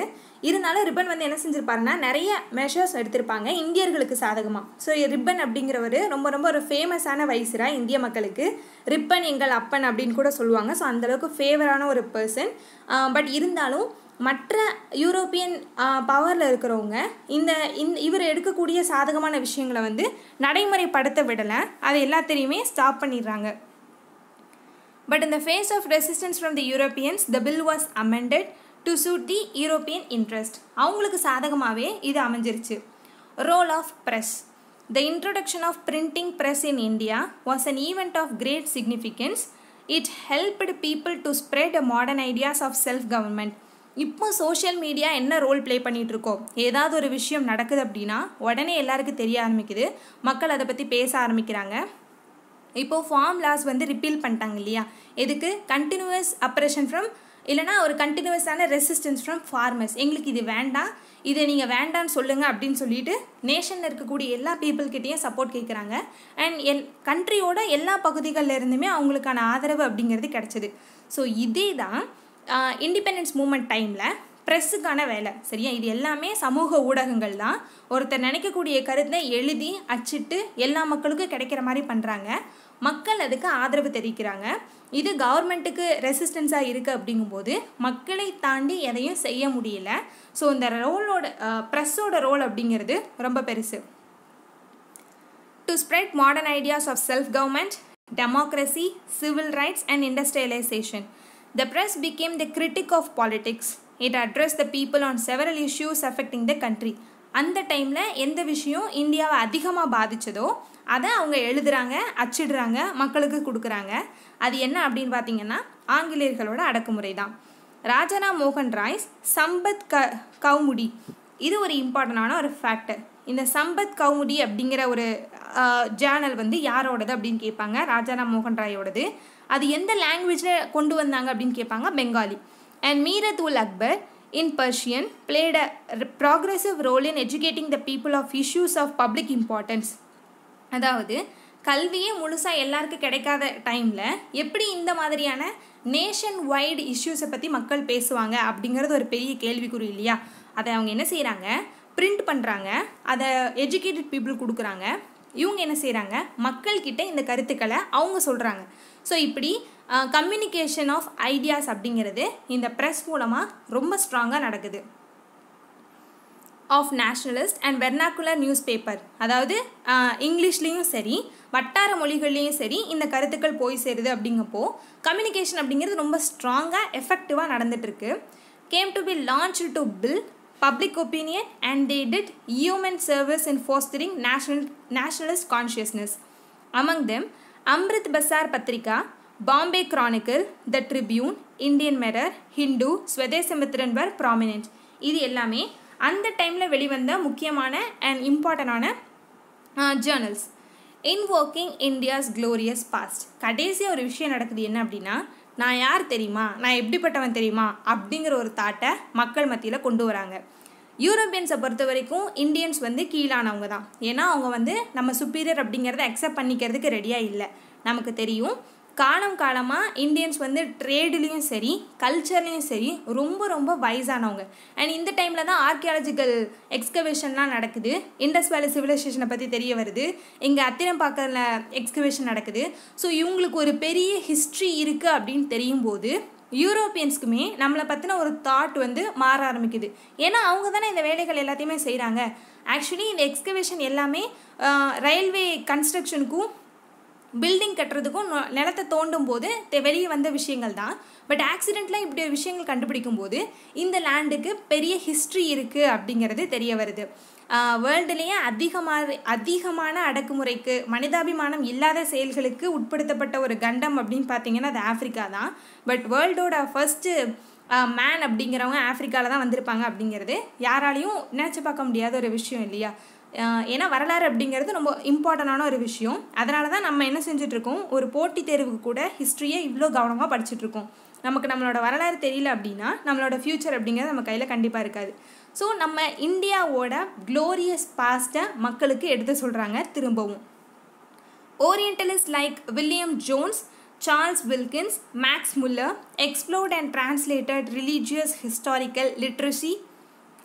இருந்தாலும் ரிப்பன் வந்து என்ன செஞ்சுருப்பாருன்னா நிறைய மெஷர்ஸ் எடுத்திருப்பாங்க இந்தியர்களுக்கு சாதகமாக ஸோ ரிப்பன் அப்படிங்கிறவர் ரொம்ப ரொம்ப ஒரு ஃபேமஸான வயசுரா இந்திய மக்களுக்கு ரிப்பன் எங்கள் அப்பன் அப்படின்னு கூட சொல்லுவாங்க ஸோ அந்தளவுக்கு ஃபேவரான ஒரு பர்சன் பட் இருந்தாலும் மற்ற யூரோப்பியன் பவரில் இருக்கிறவங்க இந்த இந்த இவர் எடுக்கக்கூடிய சாதகமான விஷயங்களை வந்து நடைமுறைப்படுத்த விடலை அதை எல்லாத்தையுமே ஸ்டாப் பண்ணிடுறாங்க பட் இந்த phase of resistance from the Europeans the bill was amended to suit the European interest அவங்களுக்கு சாதகமாகவே இது அமைஞ்சிருச்சு role of press the introduction of printing press in India was an event of great significance it helped people to spread modern ideas of self government இப்போ social media என்ன role play பண்ணிகிட்ருக்கோம் ஏதாவது ஒரு விஷயம் நடக்குது அப்படின்னா உடனே எல்லாருக்கும் தெரிய ஆரம்பிக்குது மக்கள் அதை பற்றி பேச ஆரம்பிக்கிறாங்க இப்போது ஃபார்ம் லாஸ் வந்து ரிப்பீல் பண்ணிட்டாங்க இல்லையா எதுக்கு கண்டினியூவஸ் அப்ரேஷன் ஃப்ரம் இல்லைனா ஒரு கண்டினியூவஸான ரெசிஸ்டன்ஸ் ஃப்ரம் ஃபார்மர்ஸ் எங்களுக்கு இது வேண்டாம் இதை நீங்கள் வேண்டாம்னு சொல்லுங்கள் அப்படின்னு சொல்லிட்டு நேஷனில் இருக்கக்கூடிய எல்லா பீப்புள்கிட்டையும் சப்போர்ட் கேட்குறாங்க அண்ட் எல் கண்ட்ரியோட எல்லா பகுதிகளில் இருந்துமே அவங்களுக்கான ஆதரவு அப்படிங்கிறது கிடச்சிது ஸோ இதே தான் இண்டிபெண்டன்ஸ் மூமெண்ட் டைமில் ப்ரெஸ்ஸுக்கான வேலை சரியா இது எல்லாமே சமூக ஊடகங்கள் தான் ஒருத்தர் நினைக்கக்கூடிய கருத்தை எழுதி அச்சிட்டு எல்லா மக்களுக்கும் கிடைக்கிற மாதிரி பண்ணுறாங்க மக்கள் அதுக்கு ஆதரவு தெரிவிக்கிறாங்க இது கவர்மெண்ட்டுக்கு ரெசிஸ்டன்ஸாக இருக்குது அப்படிங்கும்போது மக்களை தாண்டி எதையும் செய்ய முடியல ஸோ இந்த ரோலோட ப்ரெஸ்ஸோட ரோல் அப்படிங்கிறது ரொம்ப பெருசு to spread modern ideas of self government democracy civil rights and industrialisation The press became the critic of politics. It addressed the people on several issues affecting the country. அந்த டைமில் எந்த விஷயம் இந்தியாவை அதிகமாக பாதித்ததோ அதை அவங்க எழுதுகிறாங்க அச்சிடுறாங்க மக்களுக்கு கொடுக்குறாங்க அது என்ன அப்படின்னு பார்த்தீங்கன்னா ஆங்கிலேயர்களோட அடக்குமுறை தான் ராஜனா மோகன் ராய்ஸ் சம்பத் க கவுமுடி இது ஒரு இம்பார்ட்டண்டான ஒரு ஃபேக்டர் இந்த சம்பத் கவுமுடி அப்படிங்கிற ஒரு ஜேர்னல் வந்து யாரோடது அப்படின்னு கேட்பாங்க ராஜாராம் மோகன் ராயோடது அது எந்த லாங்குவேஜில் கொண்டு வந்தாங்க அப்படின்னு கேட்பாங்க Bengali and Mirat ul Akbar in Persian played a progressive role in educating the people of issues of public importance அதாவது கல்வியே முழுசாக எல்லாருக்கும் கிடைக்காத டைமில் எப்படி இந்த மாதிரியான நேஷன் வைடு இஷ்யூஸை பற்றி மக்கள் பேசுவாங்க அப்படிங்கிறது ஒரு பெரிய கேள்விக்குறி இல்லையா அதை அவங்க என்ன செய்கிறாங்க பிரிண்ட் பண்ணுறாங்க அதை எஜுகேட்டட் பீப்புள் கொடுக்குறாங்க இவங்க என்ன செய்கிறாங்க மக்கள்கிட்ட இந்த கருத்துக்களை அவங்க சொல்கிறாங்க ஸோ இப்படி கம்யூனிகேஷன் ஆஃப் ஐடியாஸ் அப்படிங்கிறது இந்த ப்ரெஸ் மூலமாக ரொம்ப ஸ்ட்ராங்காக நடக்குது of nationalist and vernacular newspaper அதாவது இங்கிலீஷ்லேயும் சரி வட்டார மொழிகள்லேயும் சரி இந்த கருத்துக்கள் போய் சேருது அப்படிங்கப்போ கம்யூனிகேஷன் அப்படிங்கிறது ரொம்ப ஸ்ட்ராங்காக எஃபெக்டிவாக நடந்துகிட்ருக்கு came to be launched to build public opinion and they did human service in fostering national nationalist consciousness among them Amrit Bazar Patrika Bombay Chronicle the Tribune Indian Mirror Hindu Swadesamitran were prominent இது எல்லாமே அந்த டைமில் வெளிவந்த முக்கியமான அண்ட் இம்பார்ட்டண்டான journals in working India's glorious past கடைசியாக ஒரு விஷயம் நடக்குது என்ன அப்படின்னா நான் யார் தெரியுமா நான் எப்படிப்பட்டவன் தெரியுமா அப்படிங்கிற ஒரு தாட்டை மக்கள் மத்தியில் கொண்டு வராங்க யூரோப்பியன்ஸை பொறுத்த வரைக்கும் இந்தியன்ஸ் வந்து கீழானவங்க தான் ஏன்னா அவங்க வந்து நம்ம சுப்பீரியர் அப்படிங்கிறத அக்செப்ட் பண்ணிக்கிறதுக்கு ரெடியாக இல்லை நமக்கு தெரியும் காலம் காலமாக இந்தியன்ஸ் வந்து ட்ரேடுலேயும் சரி கல்ச்சர்லேயும் சரி ரொம்ப ரொம்ப வயசானவங்க அண்ட் இந்த டைமில் தான் ஆர்கியாலஜிக்கல் எக்ஸ்கவேஷன்லாம் நடக்குது இண்டஸ் வேலி சிவிலைசேஷனை பற்றி தெரிய வருது இங்கே பார்க்கறதுல எக்ஸ்கவேஷன் நடக்குது ஸோ இவங்களுக்கு ஒரு பெரிய ஹிஸ்ட்ரி இருக்குது அப்படின்னு தெரியும் போது யூரோப்பியன்ஸ்க்குமே நம்மளை பற்றின ஒரு தாட் வந்து மாற ஆரம்பிக்குது ஏன்னா அவங்க தானே இந்த வேலைகள் எல்லாத்தையுமே செய்கிறாங்க ஆக்சுவலி இந்த எக்ஸ்கவேஷன் எல்லாமே ரயில்வே கன்ஸ்ட்ரக்ஷனுக்கும் பில்டிங் கட்டுறதுக்கும் நிலத்தை தோண்டும் போது வெளியே வந்த விஷயங்கள் தான் பட் ஆக்சிடெண்ட்லாம் இப்படி விஷயங்கள் கண்டுபிடிக்கும் போது இந்த லேண்டுக்கு பெரிய ஹிஸ்ட்ரி இருக்குது அப்படிங்கிறது தெரிய வருது வேர்ல்டுலேயே அதிகமாக அதிகமான அடக்குமுறைக்கு மனிதாபிமானம் இல்லாத செயல்களுக்கு உட்படுத்தப்பட்ட ஒரு கண்டம் அப்படின்னு பார்த்தீங்கன்னா அது ஆஃப்ரிக்கா தான் பட் வேர்ல்டோட ஃபஸ்ட்டு மேன் அப்படிங்கிறவங்க ஆஃப்ரிக்காவில் தான் வந்திருப்பாங்க அப்படிங்கிறது யாராலையும் நினச்சி பார்க்க முடியாத ஒரு விஷயம் இல்லையா ஏன்னா வரலாறு அப்படிங்கிறது ரொம்ப இம்பார்ட்டண்டான ஒரு விஷயம் அதனால தான் நம்ம என்ன செஞ்சிட்ருக்கோம் ஒரு போட்டி தேர்வுக்கு கூட ஹிஸ்ட்ரியை இவ்வளோ கவனமாக படிச்சுட்ருக்கோம் நமக்கு நம்மளோட வரலாறு தெரியல அப்படின்னா நம்மளோட ஃப்யூச்சர் அப்படிங்கிறது நம்ம கையில் கண்டிப்பாக இருக்காது ஸோ நம்ம இந்தியாவோட க்ளோரியஸ் பாஸ்ட்டை மக்களுக்கு எடுத்து சொல்கிறாங்க திரும்பவும் Orientalists like William Jones, Charles Wilkins, Max Muller explored and translated religious, historical, literacy,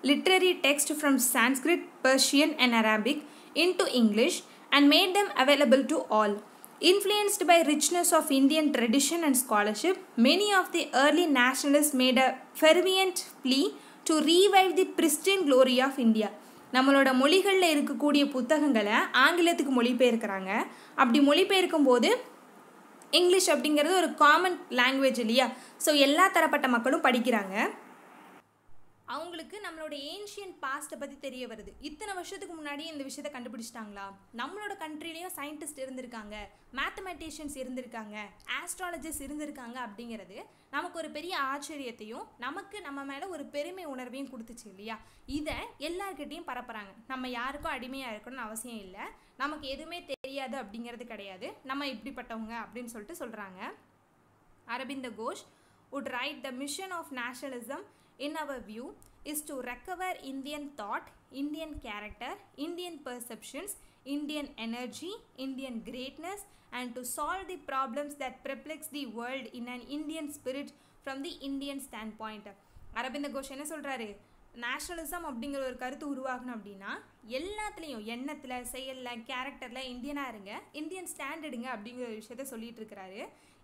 literary text from Sanskrit, Persian, and Arabic into English and made them available to all. Influenced by richness of Indian tradition and scholarship, many of the early nationalists made a fervent plea to revive the pristine glory of India நம்மளோட மொழிகளில் இருக்கக்கூடிய புத்தகங்களை ஆங்கிலத்துக்கு மொழிபெயர்க்கிறாங்க அப்படி மொழிபெயர்க்கும் போது English அப்படிங்கிறது ஒரு common language இல்லையா so எல்லா தரப்பட்ட மக்களும் படிக்கிறாங்க அவங்களுக்கு நம்மளோட ஏன்ஷியன் பாஸ்ட்டை பற்றி தெரிய வருது இத்தனை வருஷத்துக்கு முன்னாடி இந்த விஷயத்தை கண்டுபிடிச்சிட்டாங்களா நம்மளோட கண்ட்ரிலையும் சயின்டிஸ்ட் இருந்திருக்காங்க மேத்தமெட்டிஷியன்ஸ் இருந்திருக்காங்க ஆஸ்ட்ராலஜிஸ்ட் இருந்திருக்காங்க அப்படிங்கிறது நமக்கு ஒரு பெரிய ஆச்சரியத்தையும் நமக்கு நம்ம மேலே ஒரு பெருமை உணர்வையும் கொடுத்துச்சு இல்லையா இதை எல்லாருக்கிட்டையும் பரப்புகிறாங்க நம்ம யாருக்கும் அடிமையாக இருக்கணும்னு அவசியம் இல்லை நமக்கு எதுவுமே தெரியாது அப்படிங்கிறது கிடையாது நம்ம இப்படிப்பட்டவங்க அப்படின்னு சொல்லிட்டு சொல்கிறாங்க Arvind Ghosh would write the mission of nationalism in our view is to recover Indian thought, Indian character, Indian perceptions, Indian energy, Indian greatness and to solve the problems that perplex the world in an Indian spirit from the Indian standpoint. Aurobindo Ghosh என்ன சொல்கிறாரு nationalism அப்படிங்கிற ஒரு கருத்து உருவாகணும் அப்படின்னா எல்லாத்துலேயும் எண்ணத்தில் செயலில் கேரக்டரில் இந்தியனாக இருங்க இந்தியன் ஸ்டாண்டர்டுங்க அப்படிங்கிற ஒரு விஷயத்த சொல்லிகிட்டு இருக்கிறாரு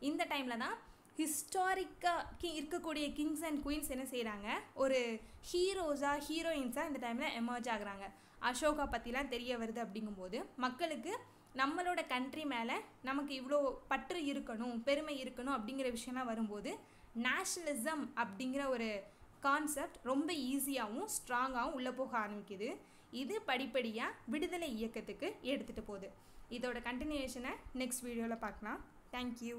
இந்த டைமில் தான் ஹிஸ்டாரிக்காக கி இருக்கக்கூடிய கிங்ஸ் அண்ட் குயின்ஸ் என்ன செய்கிறாங்க ஒரு ஹீரோஸாக ஹீரோயின்ஸாக இந்த டைமில் எமர்ஜ் ஆகுறாங்க அசோகா பற்றிலாம் தெரிய வருது அப்படிங்கும்போது மக்களுக்கு நம்மளோட கண்ட்ரி மேலே நமக்கு இவ்வளோ பற்று இருக்கணும் பெருமை இருக்கணும் அப்படிங்கிற விஷயம்லாம் வரும்போது நேஷ்னலிசம் அப்படிங்கிற ஒரு கான்செப்ட் ரொம்ப ஈஸியாகவும் ஸ்ட்ராங்காகவும் உள்ளே போக ஆரம்பிக்குது இது படிப்படியாக விடுதலை இயக்கத்துக்கு எடுத்துகிட்டு போகுது இதோட கண்டினியூஷனை நெக்ஸ்ட் வீடியோவில் பார்க்கலாம் தேங்க்யூ